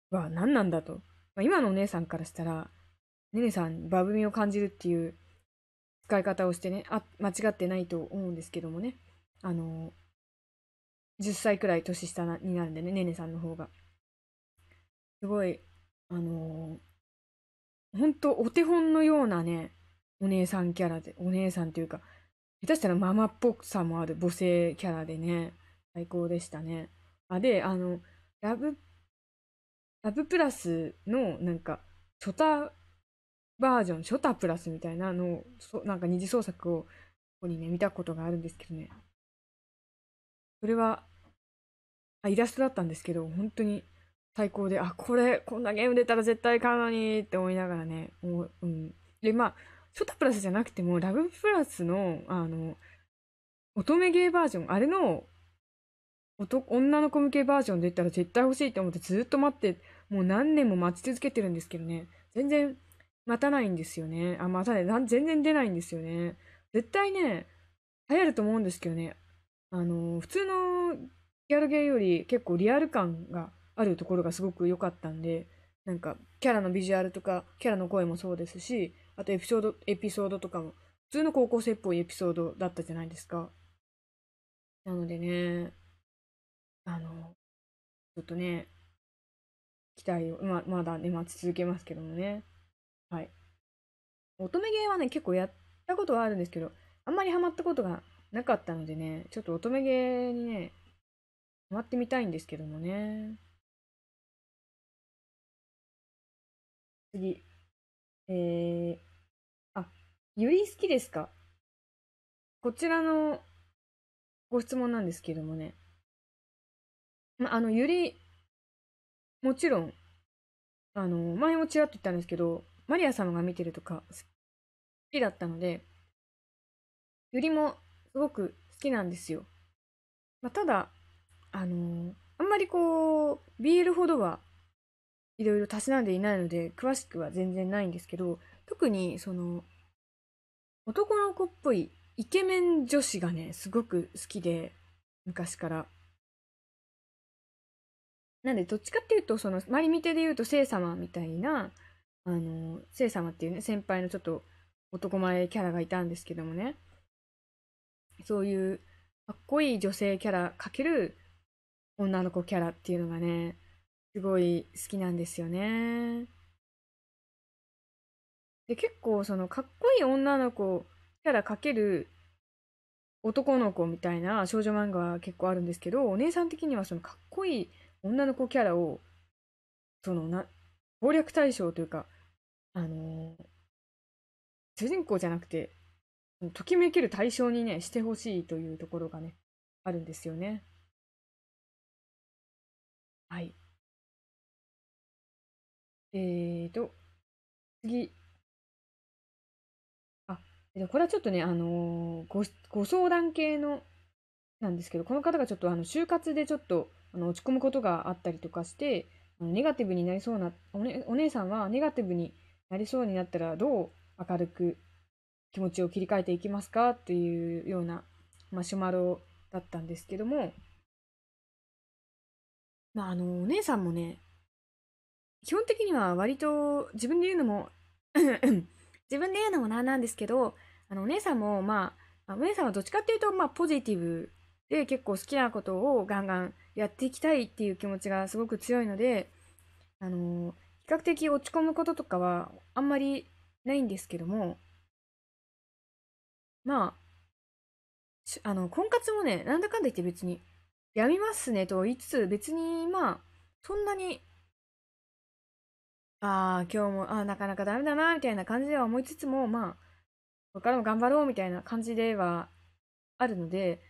は何なんだと。まあ、今のお姉さんからしたら、ねねさん、バブみを感じるっていう使い方をしてね、あ、間違ってないと思うんですけどもね。あの、10歳くらい年下になるんでね、ねねさんの方が。すごい、あのー、ほんとお手本のようなね、お姉さんキャラで、お姉さんというか、下手したらママっぽくさもある母性キャラでね、最高でしたね。あ、で、あの、ラブ、ラブプラスのなんか、シタバージョン、ショタプラスみたいなのを、そなんか二次創作をここにね、見たことがあるんですけどね。それは、あイラストだったんですけど、本当に最高で、あ、これ、こんなゲーム出たら絶対買うのにって思いながらね、う、うん。で、まあ、ショタプラスじゃなくても、ラブプラスの、あの、乙女ゲーバージョン、あれの、女の子向けバージョン出たら絶対欲しいって思ってずっと待って、もう何年も待ち続けてるんですけどね、全然待たないんですよね。あ、待たない。な全然出ないんですよね。絶対ね、流行ると思うんですけどね。あの、普通のギャルゲーより結構リアル感があるところがすごく良かったんで、なんか、キャラのビジュアルとか、キャラの声もそうですし、あとエピソード、エピソードとかも、普通の高校生っぽいエピソードだったじゃないですか。なのでね、あの、ちょっとね、期待を、ままだね、待ち続けますけどもね。はい。乙女ゲーはね、結構やったことはあるんですけど、あんまりハマったことがなかったのでね、ちょっと乙女ゲーにね、ハマってみたいんですけどもね。次。えー、あ、ゆり好きですかこちらのご質問なんですけどもね。ま、あの、ゆり、もちろん、あの、前もちらっと言ったんですけど、マリア様が見てるとか好きだったので、よりもすごく好きなんですよ。まあ、ただ、あのー、あんまりこう、BL ほどはいろいろたしなんでいないので、詳しくは全然ないんですけど、特にその、男の子っぽいイケメン女子がね、すごく好きで、昔から。なんで、どっちかっていうと、その、マリミテで言うと、聖様みたいな、あの、聖様っていうね、先輩のちょっと男前キャラがいたんですけどもね、そういうかっこいい女性キャラかける女の子キャラっていうのがね、すごい好きなんですよね。で、結構そのかっこいい女の子キャラかける男の子みたいな少女漫画は結構あるんですけど、お姉さん的にはそのかっこいい女の子キャラを、そのな、攻略対象というか、あの主人公じゃなくてときめける対象にねしてほしいというところがねあるんですよね。はい。えーと、次。あ、これはちょっとね、あのー、ご、ご相談系の、なんですけど、この方がちょっと、あの、就活でちょっと、あの、落ち込むことがあったりとかして、あのネガティブになりそうなお、ね、お姉さんはネガティブになりそうになったらどう明るく気持ちを切り替えていきますかっていうようなマシュマロだったんですけども、まあ、あのお姉さんもね基本的には割と自分で言うのも 自分で言うのもなんなんですけどあのお姉さんもまあお姉さんはどっちかっていうと、まあ、ポジティブで結構好きなことをガンガンやっていきたいっていう気持ちがすごく強いのであの比較的落ち込むこととかはあんまりないんですけども、まあ、あの、婚活もね、なんだかんだ言って別に、やみますねと言いつつ、別に、まあ、そんなに、ああ、今日も、ああ、なかなかダメだな、みたいな感じでは思いつつも、まあ、これからも頑張ろう、みたいな感じではあるので、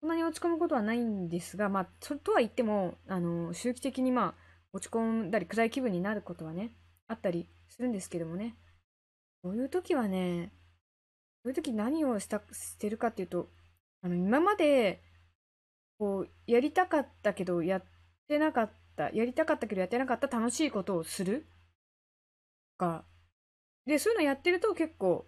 そんなに落ち込むことはないんですが、まあ、とは言っても、あの、周期的にまあ、落ち込んだり、暗い気分になることはね、あったりするんですけどもね、そういう時はね、そういう時何をしたしてるかっていうと、あの今までこうやりたかったけどやってなかった、やりたかったけどやってなかった楽しいことをするか。で、そういうのやってると結構、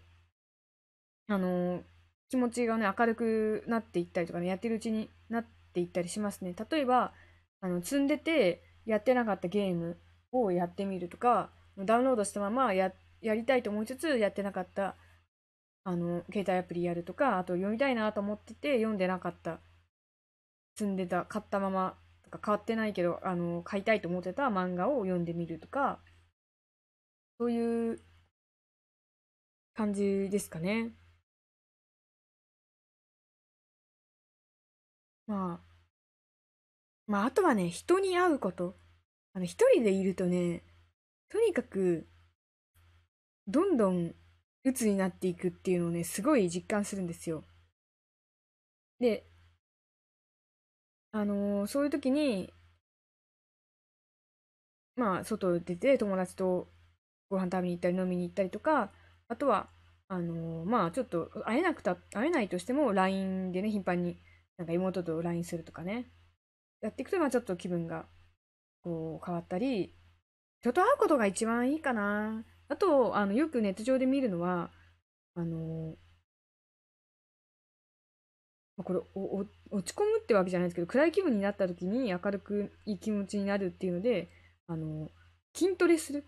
あのー、気持ちがね、明るくなっていったりとかね、やってるうちになっていったりしますね。例えば、あの積んでて、やってなかったゲームをやってみるとかダウンロードしたままやりたいと思いつつやってなかったあの携帯アプリやるとかあと読みたいなと思ってて読んでなかった積んでた買ったままとかってないけどあの買いたいと思ってた漫画を読んでみるとかそういう感じですかね。まあまあ、あとはね、人に会うこと。あの、一人でいるとね、とにかく、どんどん鬱になっていくっていうのをね、すごい実感するんですよ。で、あのー、そういう時に、まあ、外出て友達とご飯食べに行ったり飲みに行ったりとか、あとは、あのー、まあ、ちょっと会えなくた、会えないとしても LINE でね、頻繁になんか妹と LINE するとかね。やっていくと、まあちょっと気分がこう変わったり、人と会うことが一番いいかな。あと、あのよくネット上で見るのは、あのこれ落ち込むってわけじゃないですけど暗い気分になった時に明るくいい気持ちになるっていうのであの筋トレする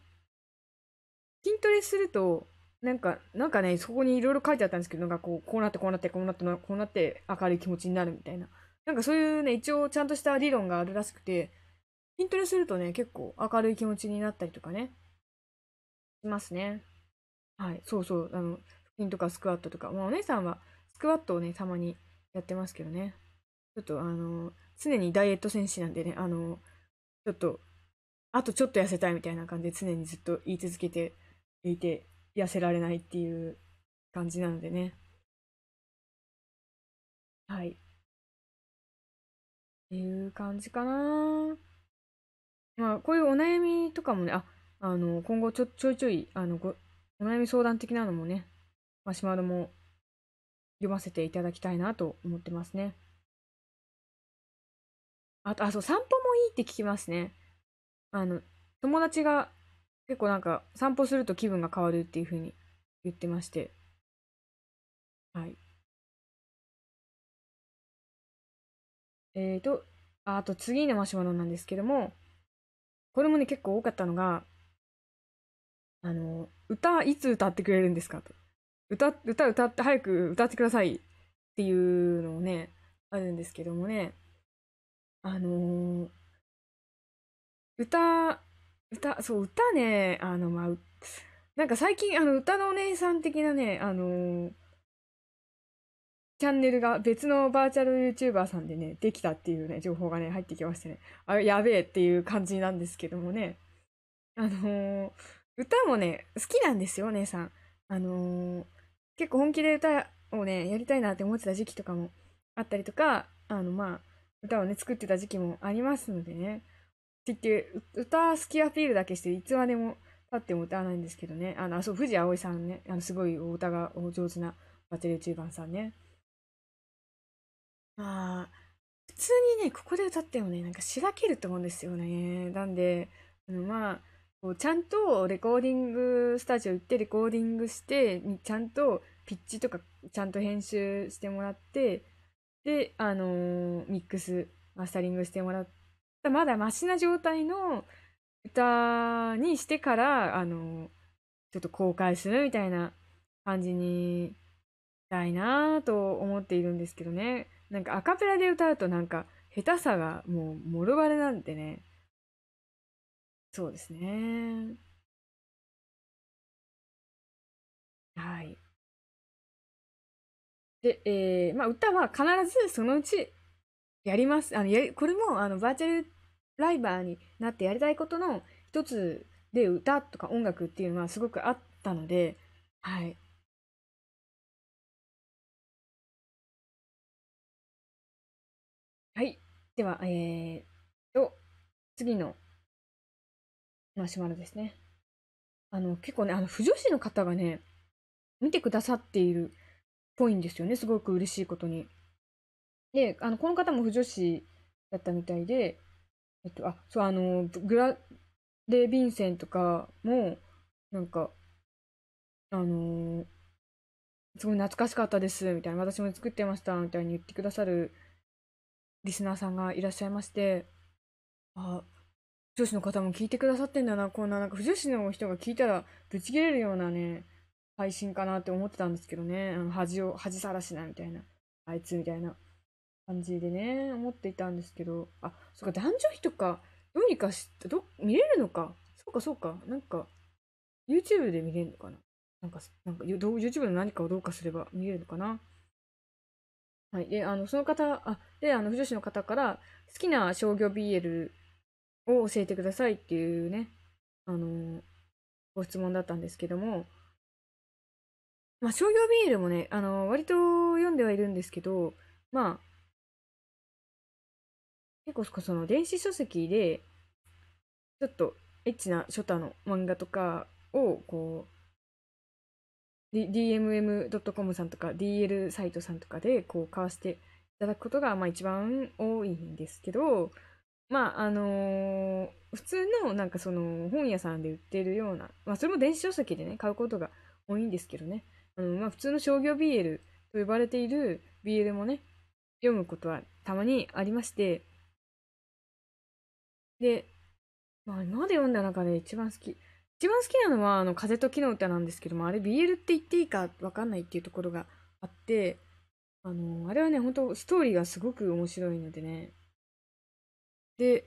筋トレするとなんかなんかねそこにいろいろ書いてあったんですけどなんかこうこうなってこうなってこうなってこうなって明るい気持ちになるみたいななんかそういうね、一応ちゃんとした理論があるらしくて、筋トレするとね、結構明るい気持ちになったりとかね、しますね。はい、そうそう、あの、腹筋とかスクワットとか、まあお姉さんはスクワットをね、たまにやってますけどね。ちょっとあの、常にダイエット戦士なんでね、あの、ちょっと、あとちょっと痩せたいみたいな感じで常にずっと言い続けていて、痩せられないっていう感じなのでね。はい。っていう感じかな。まあ、こういうお悩みとかもね、あ、あの、今後ちょちょいちょい、あの、ご、お悩み相談的なのもね、マシュマロも読ませていただきたいなと思ってますね。あと、あ、そう、散歩もいいって聞きますね。あの、友達が結構なんか散歩すると気分が変わるっていうふうに言ってまして。はい。えーと、ああと次のマシュマロなんですけども、これもね、結構多かったのが、あの、歌、いつ歌ってくれるんですかと。歌、歌、歌って、早く歌ってくださいっていうのをね、あるんですけどもね、あのー、歌、歌、そう、歌ね、あの、まあ、なんか最近、あの、歌のお姉さん的なね、あのーチャンネルが別のバーチャル YouTuber さんでね、できたっていうね、情報がね、入ってきましてね、あ、やべえっていう感じなんですけどもね。あのー、歌もね、好きなんですよ、お姉さん。あのー、結構本気で歌をね、やりたいなって思ってた時期とかもあったりとか、あの、まあ、歌をね、作ってた時期もありますのでね。って言って、歌好きアピールだけして、いつまでも立っても歌わないんですけどね。あの、あ、そう、藤葵さんね、あの、すごいお歌がお上手なバーチリー YouTuber さんね。まあ、普通にね、ここで歌ってもね、なんかしらけると思うんですよね。なんで、あのまあ、こうちゃんとレコーディングスタジオ行ってレコーディングして、ちゃんとピッチとかちゃんと編集してもらって、で、あのー、ミックス、マスタリングしてもらった、まだマシな状態の歌にしてから、あのー、ちょっと公開するみたいな感じにしたいなと思っているんですけどね。なんかアカペラで歌うとなんか下手さがもうモろバレなんでね。そうですね。はい。で、えー、まあ歌は必ずそのうちやります。あのやこれもあのバーチャルライバーになってやりたいことの一つで歌とか音楽っていうのはすごくあったので、はい。では、えー、と、次のマシュマロですね。あの、結構ね、あの、不女子の方がね、見てくださっているっぽいんですよね。すごく嬉しいことに。で、あの、この方も不女子だったみたいで、えっと、あ、そう、あの、グラデ・ヴィンセンとかも、なんか、あのー、すごい懐かしかったです、みたいな、私も作ってました、みたいに言ってくださるリスナーさんがいらっしゃいまして、あ、不女子の方も聞いてくださってんだな、こんな、なんか不女子の人が聞いたらぶち切れるようなね、配信かなって思ってたんですけどね、恥を、恥さらしなみたいな、あいつみたいな感じでね、思っていたんですけど、あ、そっか、男女比とか、どうにかし、ど、見れるのか。そうか、そうか、なんか、YouTube で見れるのかな。なんか、なんか、YouTube の何かをどうかすれば見れるのかな。はい、であのその方あであの不女子の方から好きな商業 BL を教えてくださいっていうねあのご質問だったんですけども、まあ、商業 BL もねあの割と読んではいるんですけどまあ結構その電子書籍でちょっとエッチな書タの漫画とかをこう DMM.com さんとか DL サイトさんとかでこう買わせていただくことがまあ一番多いんですけど、まああのー、普通のなんかその本屋さんで売ってるような、まあ、それも電子書籍でね買うことが多いんですけどね、うんまあ、普通の商業 BL と呼ばれている BL もね読むことはたまにありましてで、まあ、今まで読んだ中で一番好き一番好きなのは、あの、風と木の歌なんですけども、あれ BL って言っていいかわかんないっていうところがあって、あの、あれはね、本当ストーリーがすごく面白いのでね。で、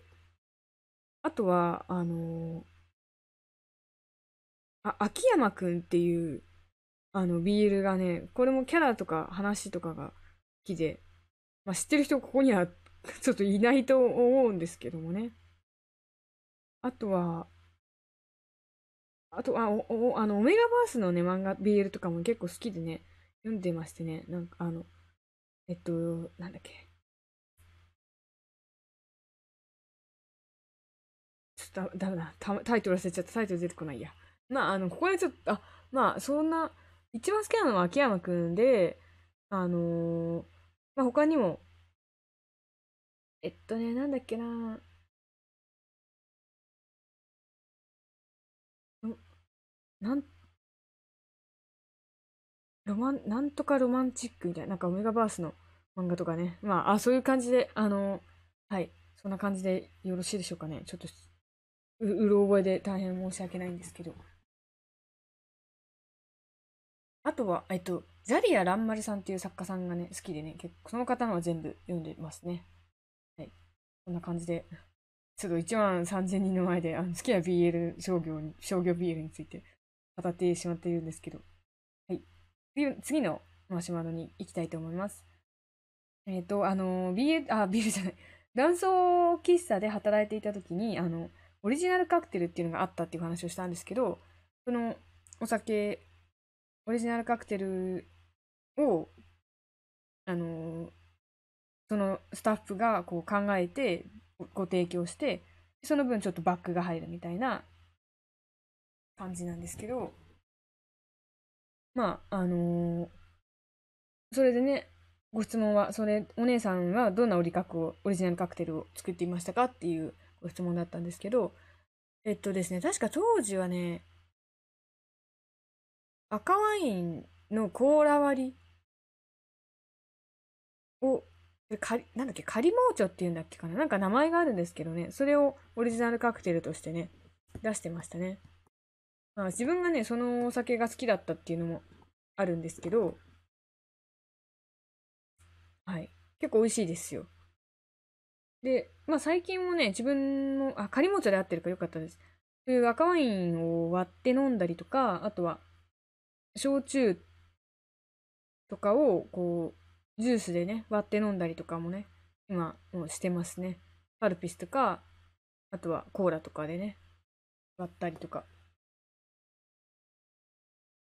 あとは、あの、あ、秋山くんっていう、あの、BL がね、これもキャラとか話とかが好きで、まあ、知ってる人ここには ちょっといないと思うんですけどもね。あとは、あと、あ、お、おあの、オメガバースのね、漫画、BL とかも結構好きでね、読んでましてね、なんかあの、えっと、なんだっけ。ちょっとだめだタイトル忘れちゃった、タイトル出てこないや。まあ、あの、ここでちょっと、あ、まあ、そんな、一番好きなのは秋山くんで、あのー、まあ、他にも、えっとね、なんだっけななんロマンなんとかロマンチックみたいななんかオメガバースの漫画とかねまああそういう感じであのはいそんな感じでよろしいでしょうかねちょっとうろ覚えで大変申し訳ないんですけどあとは、えっと、ザリア・ランマルさんっていう作家さんがね、好きでね、結構その方のは全部読んでますね。はい。こんな感じで、ちょっと1万3000人の前で、あの好きな BL 商業、商業 BL について語ってしまっているんですけど、はい、次次のマシュマロに行きたいと思います。えっ、ー、と、あの、ビール、あ、ビールじゃない、男 装喫茶で働いていた時に、あの、オリジナルカクテルっていうのがあったっていう話をしたんですけど、そのお酒、オリジナルカクテルを、あの、そのスタッフがこう考えてご提供して、その分ちょっとバックが入るみたいな感じなんですけど、まあ、あのー、それでね、ご質問は、それ、お姉さんはどんなオリカクを、オリジナルカクテルを作っていましたかっていうご質問だったんですけど、えっとですね、確か当時はね、赤ワインのコーラ割りを、かなんだっけ、カリモーチョっていうんだっけかな。なんか名前があるんですけどね、それをオリジナルカクテルとしてね、出してましたね。まあ、自分がね、そのお酒が好きだったっていうのもあるんですけど、はい。結構美味しいですよ。で、まあ最近もね、自分の、あ、仮餅で合ってるかよかったです。そういう赤ワインを割って飲んだりとか、あとは、焼酎とかを、こう、ジュースでね、割って飲んだりとかもね、今、もうしてますね。パルピスとか、あとはコーラとかでね、割ったりとか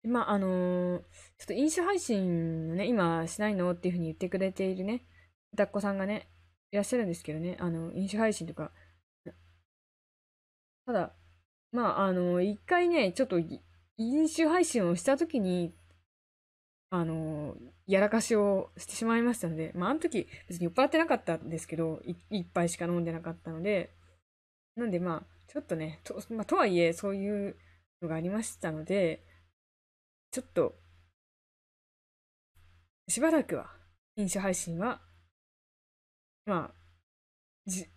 まあ、あのー、ちょっと飲酒配信をね、今しないのっていうふうに言ってくれているね、抱っこさんがね、いらっしゃるんですけどね、あの、飲酒配信とか。ただ、まあ、あのー、一回ね、ちょっと飲酒配信をしたときに、あのー、やらかしをしてしまいましたので、まあ、あの時、別に酔っ払ってなかったんですけど、一杯しか飲んでなかったので、なんでまあ、ちょっとね、と,、まあ、とはいえ、そういうのがありましたので、ちょっと、しばらくは、飲酒配信は、まあ、自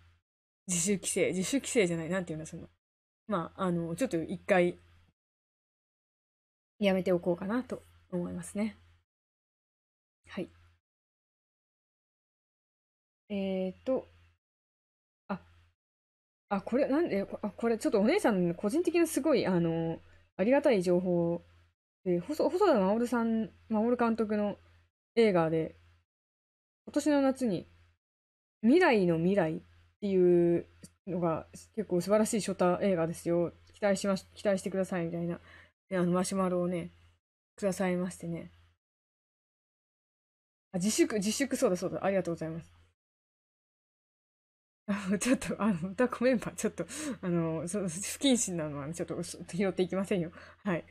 主規制、自主規制じゃない、なんていうの、その、まあ、あの、ちょっと一回、やめておこうかなと思いますね。はい。えっ、ー、と、あ、あ、これ、なんで、あ、これ、ちょっとお姉さん、個人的なすごい、あの、ありがたい情報で細細田守さん、守監督の映画で、今年の夏に、未来の未来っていうのが結構素晴らしいショタ映画ですよ。期待しまし、期待してくださいみたいな、あのマシュマロをね、くださいましてね。あ、自粛、自粛、そうだそうだ。ありがとうございます。あちょっと、あの、歌子メンバー、ちょっと、あの、そ不謹慎なのは、ね、ちょっと拾っていきませんよ。はい。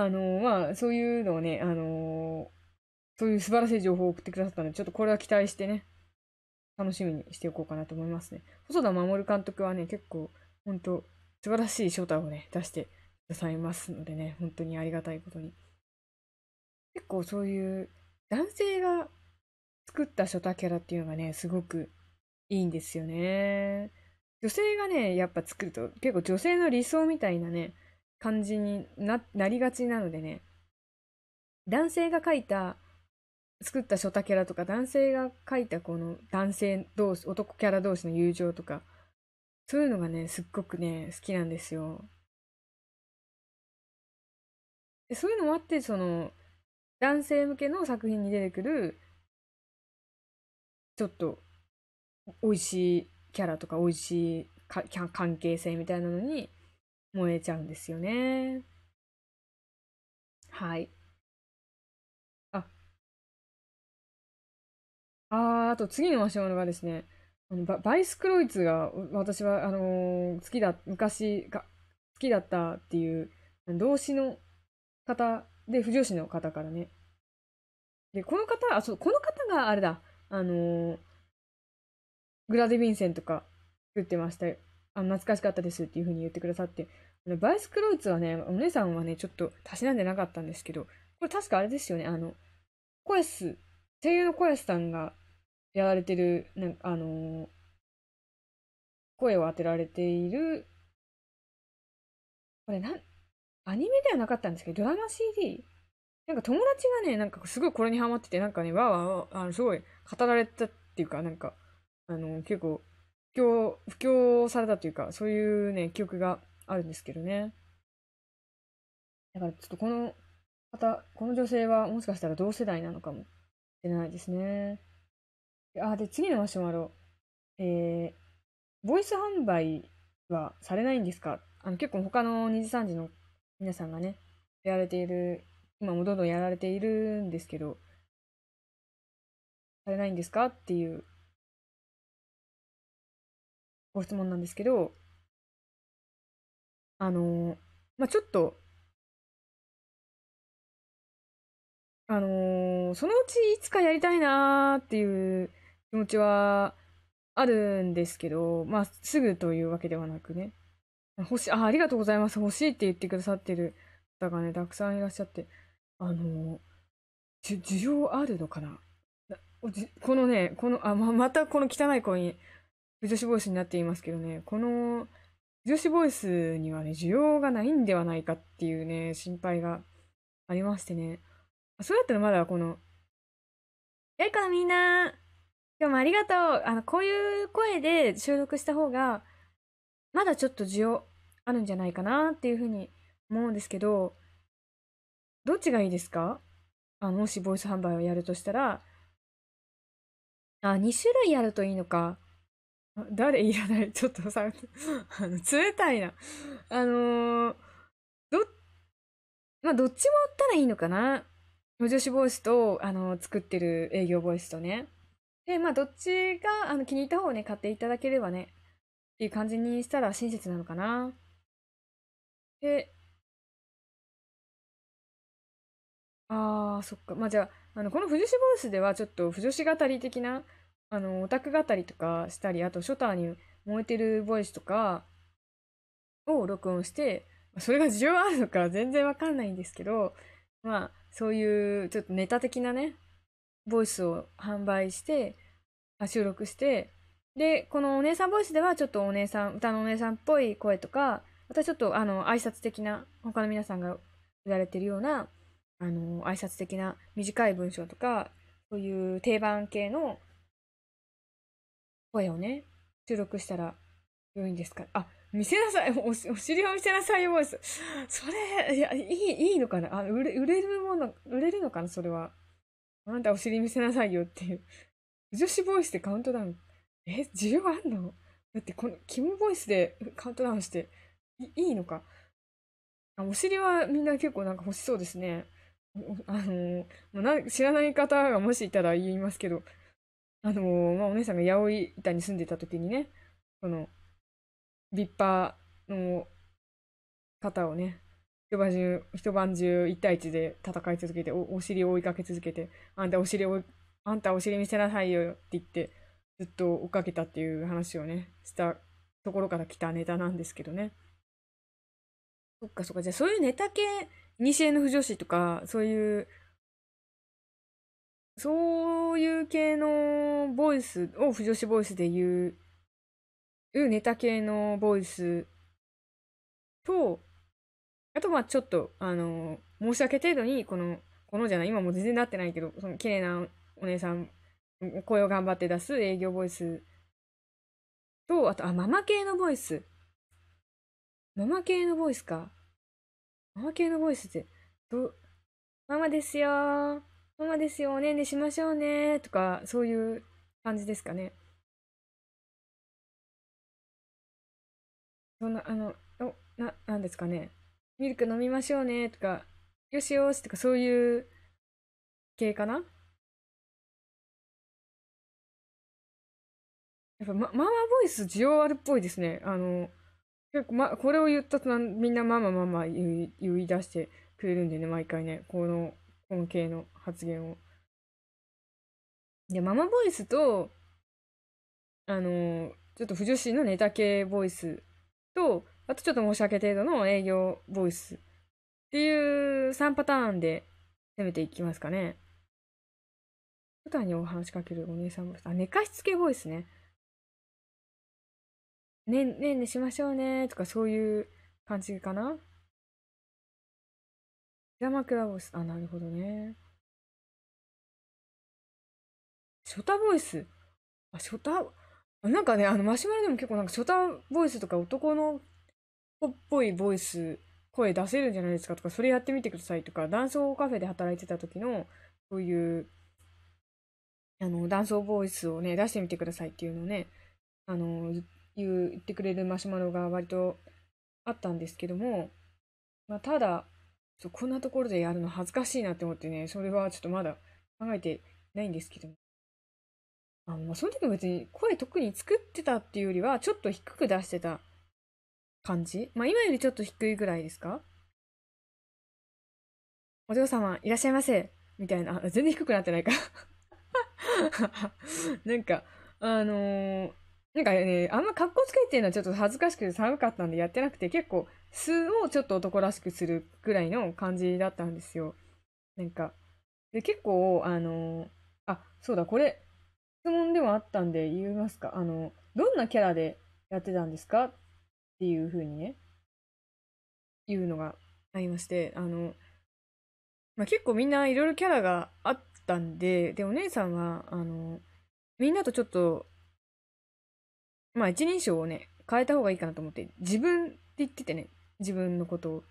あのまあ、そういうのをね、あのそういう素晴らしい情報を送ってくださったので、ちょっとこれは期待してね、楽しみにしておこうかなと思いますね。細田守監督はね、結構、本当素晴らしいショータをね、出してくださいますのでね、本当にありがたいことに。結構そういう男性が作ったショタキャラっていうのがね、すごくいいんですよね。女性がね、やっぱ作ると結構女性の理想みたいなね、感じになりがちなのでね男性が書いた作った書タキャラとか男性が書いたこの男性同士男キャラ同士の友情とかそういうのがねすっごくね好きなんですよ。そういうのもあってその男性向けの作品に出てくるちょっと美味しいキャラとか美味しい関係性みたいなのに燃えちゃうんですよね。はい。あ、ああと次のマシュマロがですね、あのババイスクロイツが私はあのー好きだ、昔が好きだったっていう動詞の方で、不助詞の方からね。で、この方、あ、そう、この方があれだ、あのーグラデ・ヴィンセンとか作ってましたよ。あ懐かしかったですっていう風に言ってくださって、あのバイス・クローツはね、お姉さんはね、ちょっとたしなんでなかったんですけど、これ確かあれですよね、あの、コエス、声優のコエスさんがやられてる、なんかあのー、声を当てられている、これなん、アニメではなかったんですけど、ドラマ CD? なんか友達がね、なんかすごいこれにハマってて、なんかね、わーわーあのすごい語られたっていうか、なんか、あのー、結構、不況、不況されたというか、そういうね、記憶があるんですけどね。だからちょっとこの方、この女性はもしかしたら同世代なのかもしれないですね。あ、で、次のマシュマロ。えー、ボイス販売はされないんですかあの結構他の2時3時の皆さんがね、やられている、今もどんどんやられているんですけど、されないんですかっていうご質問なんですけど、あのまあ、ちょっと、あのそのうちいつかやりたいなーっていう気持ちはあるんですけど、まあ、すぐというわけではなくね。欲しい、あ、ありがとうございます。欲しいって言ってくださってる方がね、たくさんいらっしゃって、あの需要あるのかなこのね、この、あ、ま、またこの汚い声に女子ボイスになっていますけどね、この女子ボイスにはね、需要がないんではないかっていうね、心配がありましてね。そうやったらまだこの、え、いかみんな、今日もありがとう。あの、こういう声で収録した方が、まだちょっと需要あるんじゃないかなっていうふうに思うんですけど、どっちがいいですかあもしボイス販売をやるとしたら、あ、2種類やるといいのか。誰いらないちょっとさ、あの冷たいな。あのー、ど、まあ、どっちもあったらいいのかな。無女子ボイスと、あのー、作ってる営業ボイスとね。で、まあ、どっちがあの気に入った方をね、買っていただければね、っていう感じにしたら親切なのかな。で、ああ、そっか。まあ、じゃあ、あの、この不女子ボイスではちょっと不女子語り的なあの、オタク語りとかしたり、あとショターに燃えてるボイスとかを録音して、それが需要あるのか全然わかんないんですけど、まあ、そういうちょっとネタ的なね、ボイスを販売して、収録して、で、このお姉さんボイスではちょっとお姉さん、歌のお姉さんっぽい声とか、またちょっとあの、挨拶的な、他の皆さんが言られてるような、あの、挨拶的な短い文章とか、そういう定番系の声をね、収録したら良いんですから。あ、見せなさい お尻を見せなさいよ、ボイス。それ、いや、いい、いいのかなあ売れ、売れるもの、売れるのかなそれは。あんたお尻見せなさいよっていう。女子ボイスでカウントダウン。え、需要あんのだってこの、キムボイスでカウントダウンして、いいいのかあ。お尻はみんな結構なんか欲しそうですね。あのー、知らない方がもしいたら言いますけど、あのー、まあ、お姉さんが八百板に住んでた時にね、その、ビッパーの方をね、一晩中、一晩中1対1で戦い続けてお、お尻を追いかけ続けて、あんたお尻を、あんたお尻見せなさいよって言って、ずっと追っかけたっていう話をね、したところから来たネタなんですけどね。そっかそっか、じゃあそういうネタ系、西への不女子とか、そういうそういう系のボイスを不女子ボイスで言う、ネタ系のボイスと、あとまあちょっと、あの、申し訳程度に、この、このじゃない、今も全然なってないけど、その綺麗なお姉さん、声を頑張って出す営業ボイスと、あと、あ、ママ系のボイス。ママ系のボイスか。ママ系のボイスって、ど、ママですよママですよ、おねんねしましょうね、とか、そういう感じですかね。そんな、あの、お、な、なんですかね。ミルク飲みましょうね、とか、よしよし、とか、そういう系かなやっぱ、ま、ママボイス需要あるっぽいですね。あの、結構、ま、これを言ったとみんなママママ言い言い出してくれるんでね、毎回ね。この本系の発言を。で、ママボイスと、あの、ちょっと不女子のネタ系ボイスと、あとちょっと申し訳程度の営業ボイスっていう3パターンで攻めていきますかね。普段にお話しかけるお姉さんボイス。あ、寝かしつけボイスね。ね、ね、ねしましょうねとかそういう感じかな。倉ボイス。あ、なるほどね。ショタボイス。あ、ショタ、なんかね、あの、マシュマロでも結構なんかショタボイスとか男の子っぽいボイス、声出せるんじゃないですかとか、それやってみてくださいとか、男装カフェで働いてた時の、そういう、あの、男装ボイスをね、出してみてくださいっていうのをね、あの、言ってくれるマシュマロが割とあったんですけども、まあ、ただ、そうこんなところでやるの恥ずかしいなって思ってね、それはちょっとまだ考えてないんですけども。あまあ、その時も別に声特に作ってたっていうよりは、ちょっと低く出してた感じ。まあ今よりちょっと低いぐらいですかお嬢様、いらっしゃいませ。みたいな。全然低くなってないか なんか、あのー、なんかね、あんま格好つけてるのはちょっと恥ずかしくて寒かったんでやってなくて、結構素をちょっと男らしくするぐらいの感じだったんですよ。なんか、で、結構、あの、あ、そうだ、これ、質問でもあったんで言いますか。あの、どんなキャラでやってたんですかっていうふうにね、言うのがありまして、あの、まあ、結構みんないろいろキャラがあったんで、で、お姉さんは、あの、みんなとちょっと、まあ一人称をね、変えた方がいいかなと思って、自分って言っててね、自分のことを。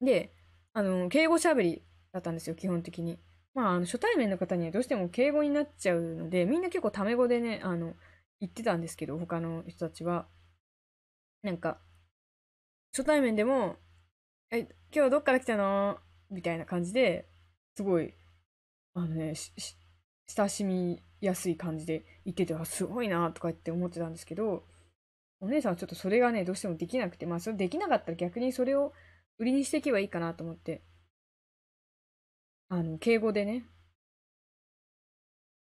で、あの、敬語しゃべりだったんですよ、基本的に。まあ、あの初対面の方にはどうしても敬語になっちゃうので、みんな結構タメ語でね、あの、言ってたんですけど、他の人たちは。なんか、初対面でも、え、今日どっから来たのみたいな感じですごい、あのね、親しみやすい感じで言ってて、すごいなとかって思ってたんですけど、お姉さんはちょっとそれがね、どうしてもできなくて、まあ、それできなかったら逆にそれを売りにしていけばいいかなと思って、あの、敬語でね、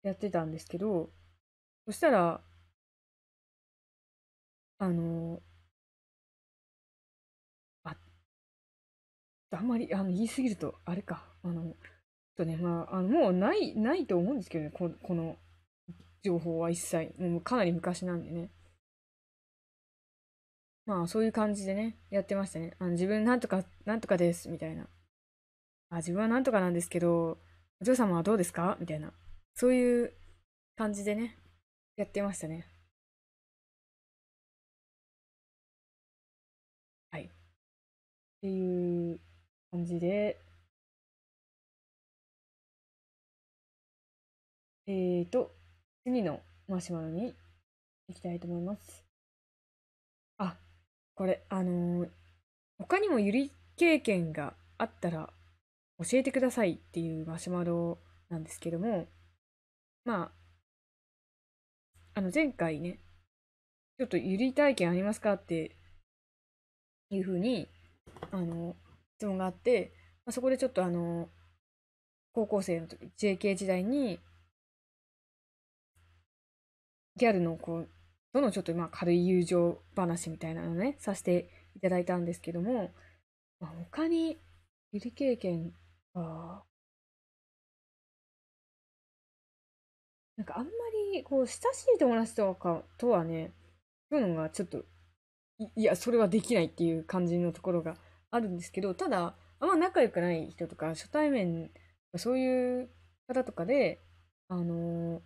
やってたんですけど、そしたら、あの、あ、あんまり、あの、言いすぎると、あれか、あの、とね、まあ、あのもうない、ないと思うんですけどね、ここの情報は一切。もうかなり昔なんでね。まあそういう感じでね、やってましたね。あの自分なんとか、なんとかです、みたいな。あ、自分はなんとかなんですけど、お嬢様はどうですかみたいな。そういう感じでね、やってましたね。はい。っていう感じで、えーと、次のマシュマロに行きたいと思います。あ、これ、あのー、他にもゆり経験があったら教えてくださいっていうマシュマロなんですけども、まあ、あの前回ね、ちょっとゆり体験ありますかっていうふうに、あの、質問があって、まあ、そこでちょっとあの、高校生の時、JK 時代に、ギャルのこう、どのちょっと今軽い友情話みたいなのね、させていただいたんですけども、まあ、他にゆり経験が、なんかあんまりこう親しい友達とかとはね、そういうのがちょっと、いや、それはできないっていう感じのところがあるんですけど、ただ、あんま仲良くない人とか、初対面、そういう方とかで、あのー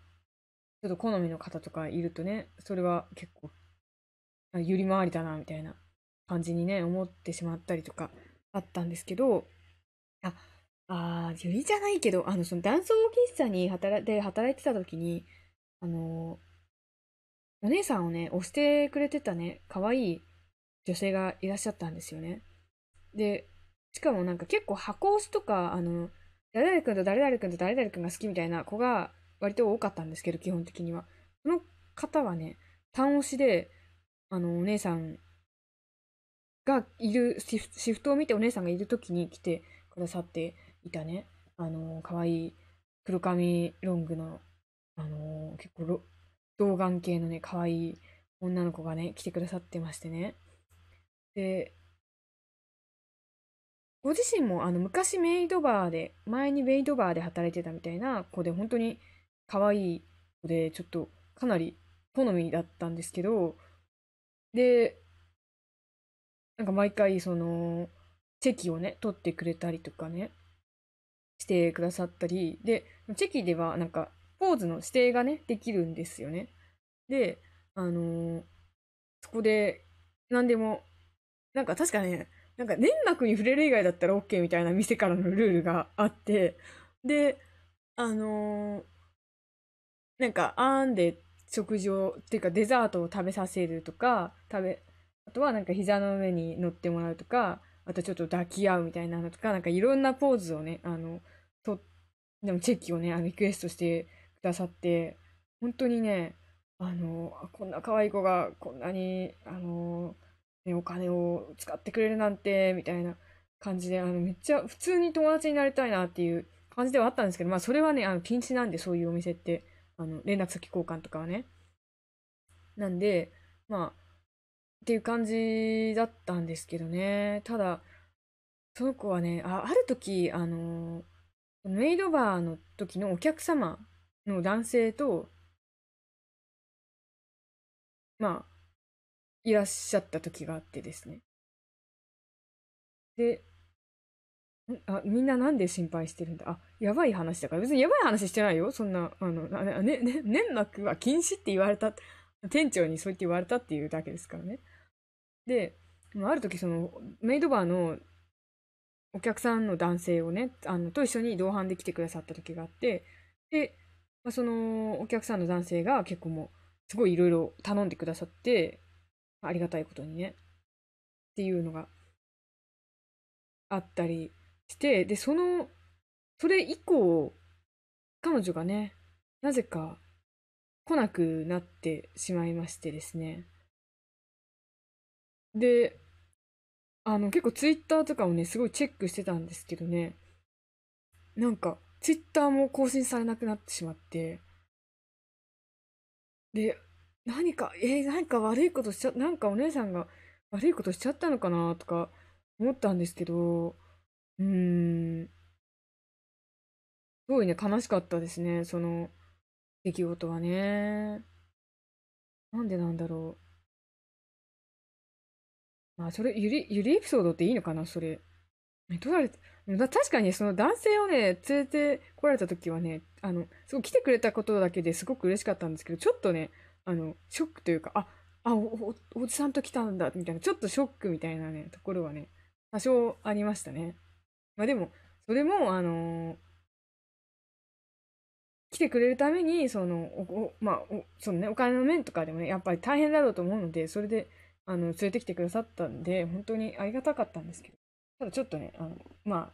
ちょっと好みの方とかいるとね、それは結構、ゆ揺り回りだな、みたいな感じにね、思ってしまったりとかあったんですけど、あ、あゆりじゃないけど、あの、その男装喫茶に働で働いてた時に、あの、お姉さんをね、押してくれてたね、可愛い女性がいらっしゃったんですよね。で、しかもなんか結構箱押しとか、あの、誰々君と誰々君と誰々君が好きみたいな子が割と多かったんですけど、基本的には。その方はね、単押しで、あの、お姉さんがいるシフ、シフトを見てお姉さんがいる時に来てくださっていたね、あの、可愛い黒髪ロングの、あの、結構童顔系のね、可愛い女の子がね、来てくださってましてね。で、ご自身もあの昔メイドバーで、前にメイドバーで働いてたみたいな子で、本当に可愛いので、ちょっとかなり好みだったんですけど、で、なんか毎回その、チェキをね、取ってくれたりとかね、してくださったり、で、チェキではなんか、ポーズの指定がね、できるんですよね。で、あのー、そこで、何でも、なんか確かね、なんか粘膜に触れる以外だったら OK みたいな店からのルールがあって、で、あのー、なんか、あーんで食事を、っていうかデザートを食べさせるとか、食べ、あとはなんか膝の上に乗ってもらうとか、あとちょっと抱き合うみたいなのとか、なんかいろんなポーズをね、あの、と、でもチェキをね、あのリクエストしてくださって、本当にね、あの、こんな可愛い子がこんなに、あの、ね、お金を使ってくれるなんて、みたいな感じで、あの、めっちゃ普通に友達になりたいなっていう感じではあったんですけど、まあそれはね、あの、禁止なんで、そういうお店って。あの連絡先交換とかはね。なんで、まあ、っていう感じだったんですけどね。ただ、その子はね、あある時、あの、メイドバーの時のお客様の男性と、まあ、いらっしゃった時があってですね。で、んあみんななんで心配してるんだあやばい話だから別にやばい話してないよそんなあのあねね粘膜は禁止って言われた店長にそう言って言われたっていうだけですからねである時そのメイドバーのお客さんの男性をねあのと一緒に同伴で来てくださった時があってで、まあ、そのお客さんの男性が結構もうすごいいろいろ頼んでくださってありがたいことにねっていうのがあったりして、で、その、それ以降、彼女がね、なぜか来なくなってしまいましてですね。で、あの、結構ツイッターとかをね、すごいチェックしてたんですけどね、なんか、ツイッターも更新されなくなってしまって、で、何か、えー、何か悪いことしちゃ、なんかお姉さんが悪いことしちゃったのかなとか思ったんですけど、うーん。すごいね、悲しかったですね、その出来事はね。なんでなんだろう。まあ、それ、ゆり、ゆりエピソードっていいのかな、それ。どうれ、確かにその男性をね、連れて来られた時はね、あの、すごい来てくれたことだけですごく嬉しかったんですけど、ちょっとね、あの、ショックというか、あ、あ、お、おおじさんと来たんだ、みたいな、ちょっとショックみたいなね、ところはね、多少ありましたね。まあでも、それも、あのー、来てくれるために、その、おまあ、おそのね、お金の面とかでもね、やっぱり大変だろうと思うので、それで、あの、連れてきてくださったんで、本当にありがたかったんですけど、ただちょっとね、あの、まあ、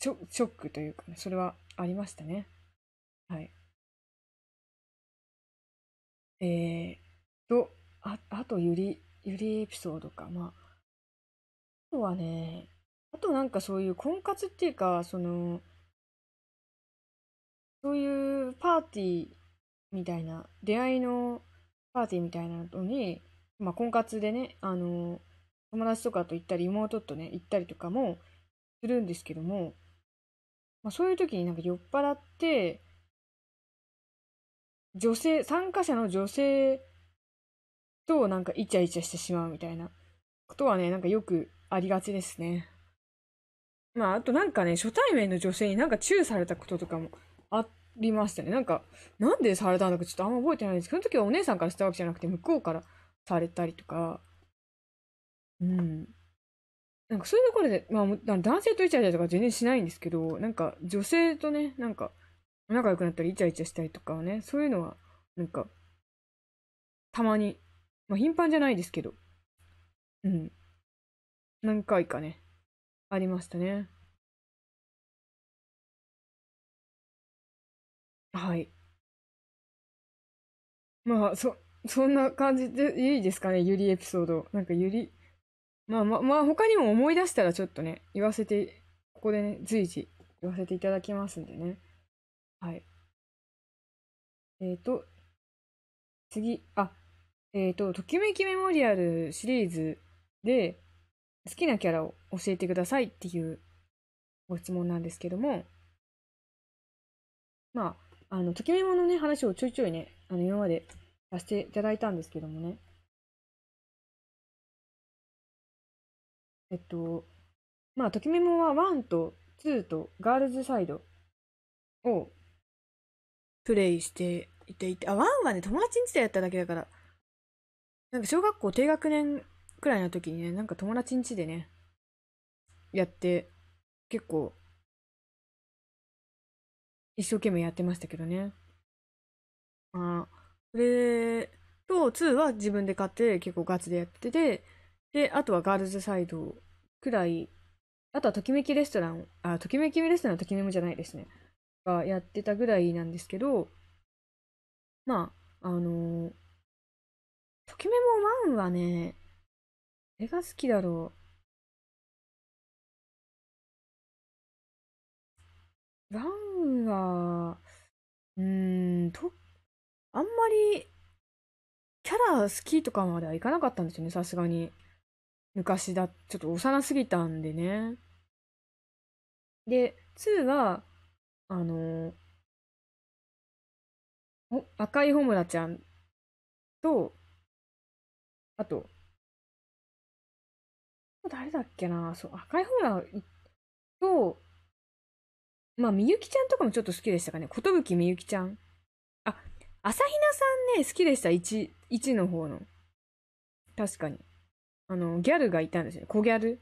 ショショックというかね、それはありましたね。はい。えーと、ああと、ゆり、ゆりエピソードか。まあ、あとはね、あとなんかそういう婚活っていうか、その、そういうパーティーみたいな、出会いのパーティーみたいなのに、まあ、婚活でね、あの、友達とかと行ったり、妹とね、行ったりとかもするんですけども、まあ、そういう時になんか酔っ払って、女性、参加者の女性となんかイチャイチャしてしまうみたいなことはね、なんかよくありがちですね。まあ、あとなんかね、初対面の女性になんかチューされたこととかもありましたね。なんか、なんでされたんだかちょっとあんま覚えてないんですけど、その時はお姉さんからしたわけじゃなくて、向こうからされたりとか、うん。なんかそういうところで、まあ、男性とイチャイチャとか全然しないんですけど、なんか女性とね、なんか仲良くなったりイチャイチャしたりとかね、そういうのは、なんか、たまに、まあ頻繁じゃないですけど、うん。何回かね、ありましたね。はい。まあ、そ、そんな感じでいいですかね、ゆりエピソード。なんかゆり、まあまあ、まあ、他にも思い出したらちょっとね、言わせて、ここでね、随時言わせていただきますんでね。はい。えっ、ー、と、次、あ、えっ、ー、と、ときめきメモリアルシリーズで、好きなキャラを教えてくださいっていうご質問なんですけども、まあ、あの、ときめものね、話をちょいちょいね、あの、今までさせていただいたんですけどもね。えっと、まあ、ときめもは1と2とガールズサイドをプレイしていていて、あ、1はね、友達にちてやっただけだから、なんか小学校低学年くらいの時にね、なんか友達ん家でね、やって、結構、一生懸命やってましたけどね。あそれと、2は自分で買って結構ガチでやってて、で、あとはガールズサイドくらい、あとはときめきレストラン、あ、ときめきレストランはときめむじゃないですね。がやってたぐらいなんですけど、まあ、あのー、ときめも1はね、誰が好きだろう。ランは、うーん、と、あんまり、キャラ好きとかまではいかなかったんですよね、さすがに。昔だ、ちょっと幼すぎたんでね。で、2は、あのー、お赤いホムラちゃんと、あと、誰だっけなそう、赤い方が、と、まあ、みゆきちゃんとかもちょっと好きでしたかね。ことぶきみゆきちゃん。あ、朝比奈さんね、好きでした。1、1の方の。確かに。あの、ギャルがいたんですよね。小ギャル。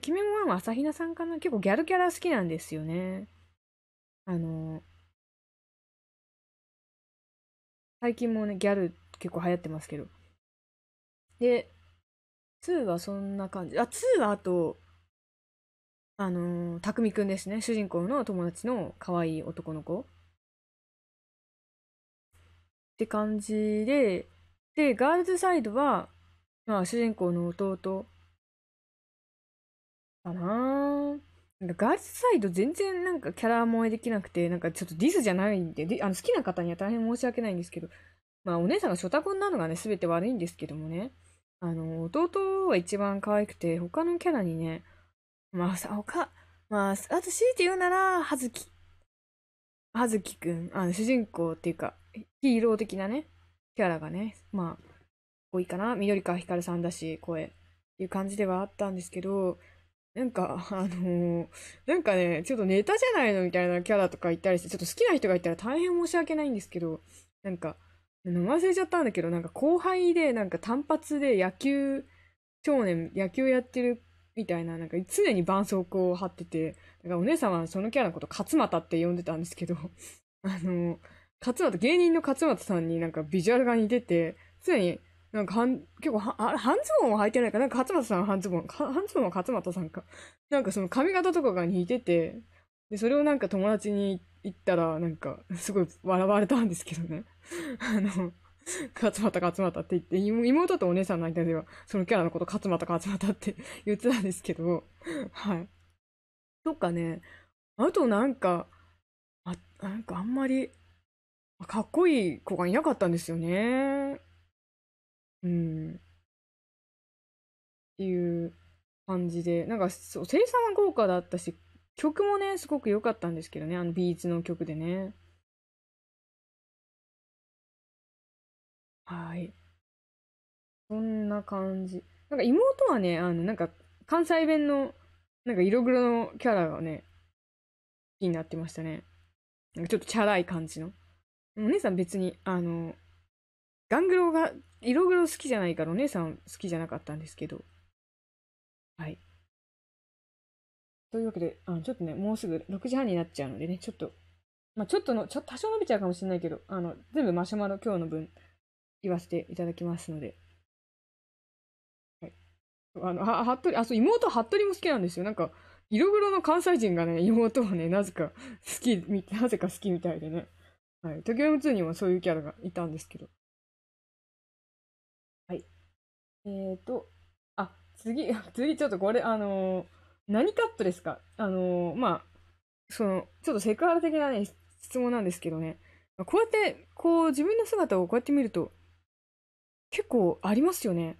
君もワンは朝比奈さんかな結構ギャルキャラ好きなんですよね。あの、最近もね、ギャル結構流行ってますけど。で、2はそんな感じ。あ、2はあと、あのー、たくみくんですね。主人公の友達の可愛い男の子。って感じで、で、ガールズサイドは、まあ、主人公の弟かななんかガールズサイド全然なんかキャラ萌えできなくて、なんかちょっとディスじゃないんで、であの好きな方には大変申し訳ないんですけど、まあお姉さんがショタコンなのがね、全て悪いんですけどもね。あの、弟は一番可愛くて、他のキャラにね、まあ、さ、他、まあ、あと強いて言うなら、葉月。葉月くん、あの、主人公っていうか、ヒーロー的なね、キャラがね、まあ、多いかな。緑川光さんだし、声。っていう感じではあったんですけど、なんか、あのー、なんかね、ちょっとネタじゃないのみたいなキャラとか言ったりして、ちょっと好きな人がいたら大変申し訳ないんですけど、なんか、忘れちゃったんだけど、なんか後輩で、なんか単発で野球少年、野球やってるみたいな、なんか常に絆創膏を貼ってて、だからお姉さんはそのキャラのこと勝俣って呼んでたんですけど、あの、勝俣、芸人の勝俣さんになんかビジュアルが似てて、常になんか半、結構は、半ズボンは履いてないかなんか勝俣さんは半ズボン、半ズボンは勝俣さんか。なんかその髪型とかが似てて、で、それをなんか友達に行ったら、なんか、すごい笑われたんですけどね。あの、勝俣勝俣って言って、妹とお姉さんの間では、そのキャラのこと勝俣勝俣って 言ってたんですけど、はい。とかね、あとなんか、あ、なんかあんまり、かっこいい子がいなかったんですよね。うん。っていう感じで、なんか、そう、生産は豪華だったし、曲もね、すごく良かったんですけどね、あのビーツの曲でね。はい。そんな感じ。なんか妹はね、あの、なんか関西弁の、なんか色黒のキャラがね、気になってましたね。なんかちょっとチャラい感じの。お姉さん別に、あの、ガングロが、色黒好きじゃないからお姉さん好きじゃなかったんですけど。はい。というわけで、あのちょっとね、もうすぐ6時半になっちゃうのでね、ちょっと、まあ、ちょっとの、ちょっと多少伸びちゃうかもしれないけど、あの、全部マシュマロ今日の分言わせていただきますので。はい。あの、は、はっとり、あ、そう、妹はっとりも好きなんですよ。なんか、色黒の関西人がね、妹をね、なぜか好き、なぜか好きみたいでね。はい。時計ム2にもそういうキャラがいたんですけど。はい。えーと、あ、次、次ちょっとこれ、あのー何カップですかあのー、まあ、その、ちょっとセクハラ的なね、質問なんですけどね。こうやって、こう、自分の姿をこうやって見ると、結構ありますよね。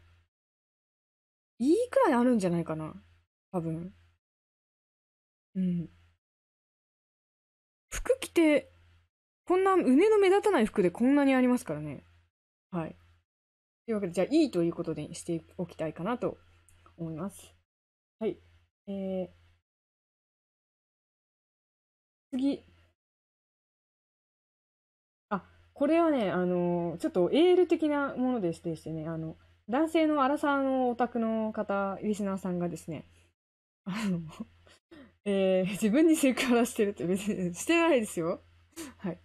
いいくらいあるんじゃないかな。多分。うん。服着て、こんな、胸の目立たない服でこんなにありますからね。はい。というわけで、じゃあ、いいということでしておきたいかなと思います。はい。えー、次。あ、これはね、あのー、ちょっとエール的なものでしてしてね、あの、男性の荒さんのお宅の方、リスナーさんがですね、あの、えー、自分にセクハラしてるって別にしてないですよ。はい。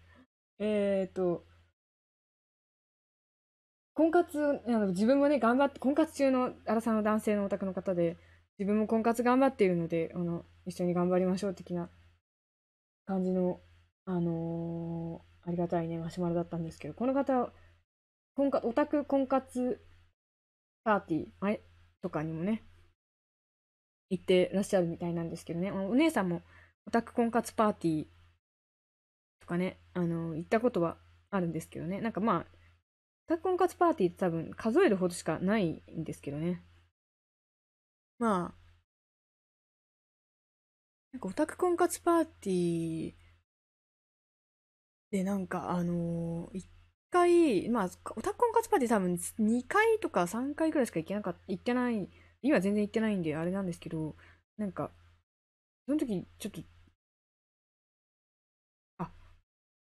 えっ、と、婚活、あの自分もね、頑張って、婚活中の荒さんの男性のお宅の方で、自分も婚活頑張っているので、あの、一緒に頑張りましょう的な感じの、あのー、ありがたいね、マシュマロだったんですけど、この方、婚活、オタク婚活パーティー、前とかにもね、行ってらっしゃるみたいなんですけどね、お姉さんもオタク婚活パーティーとかね、あのー、行ったことはあるんですけどね、なんかまあ、オタク婚活パーティーって多分数えるほどしかないんですけどね、まあ、なんかオタク婚活パーティーでなんかあのー、回、まあ、オタク婚活パーティー多分2回とか3回ぐらいしか行けなかった、行ってない、今全然行ってないんであれなんですけど、なんか、その時ちょっと、あ、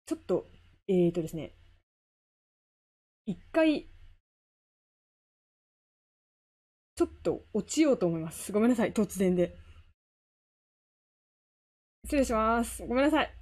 ちょっと、えっ、ー、とですね、一回ちょっと落ちようと思います。ごめんなさい、突然で。失礼します。ごめんなさい。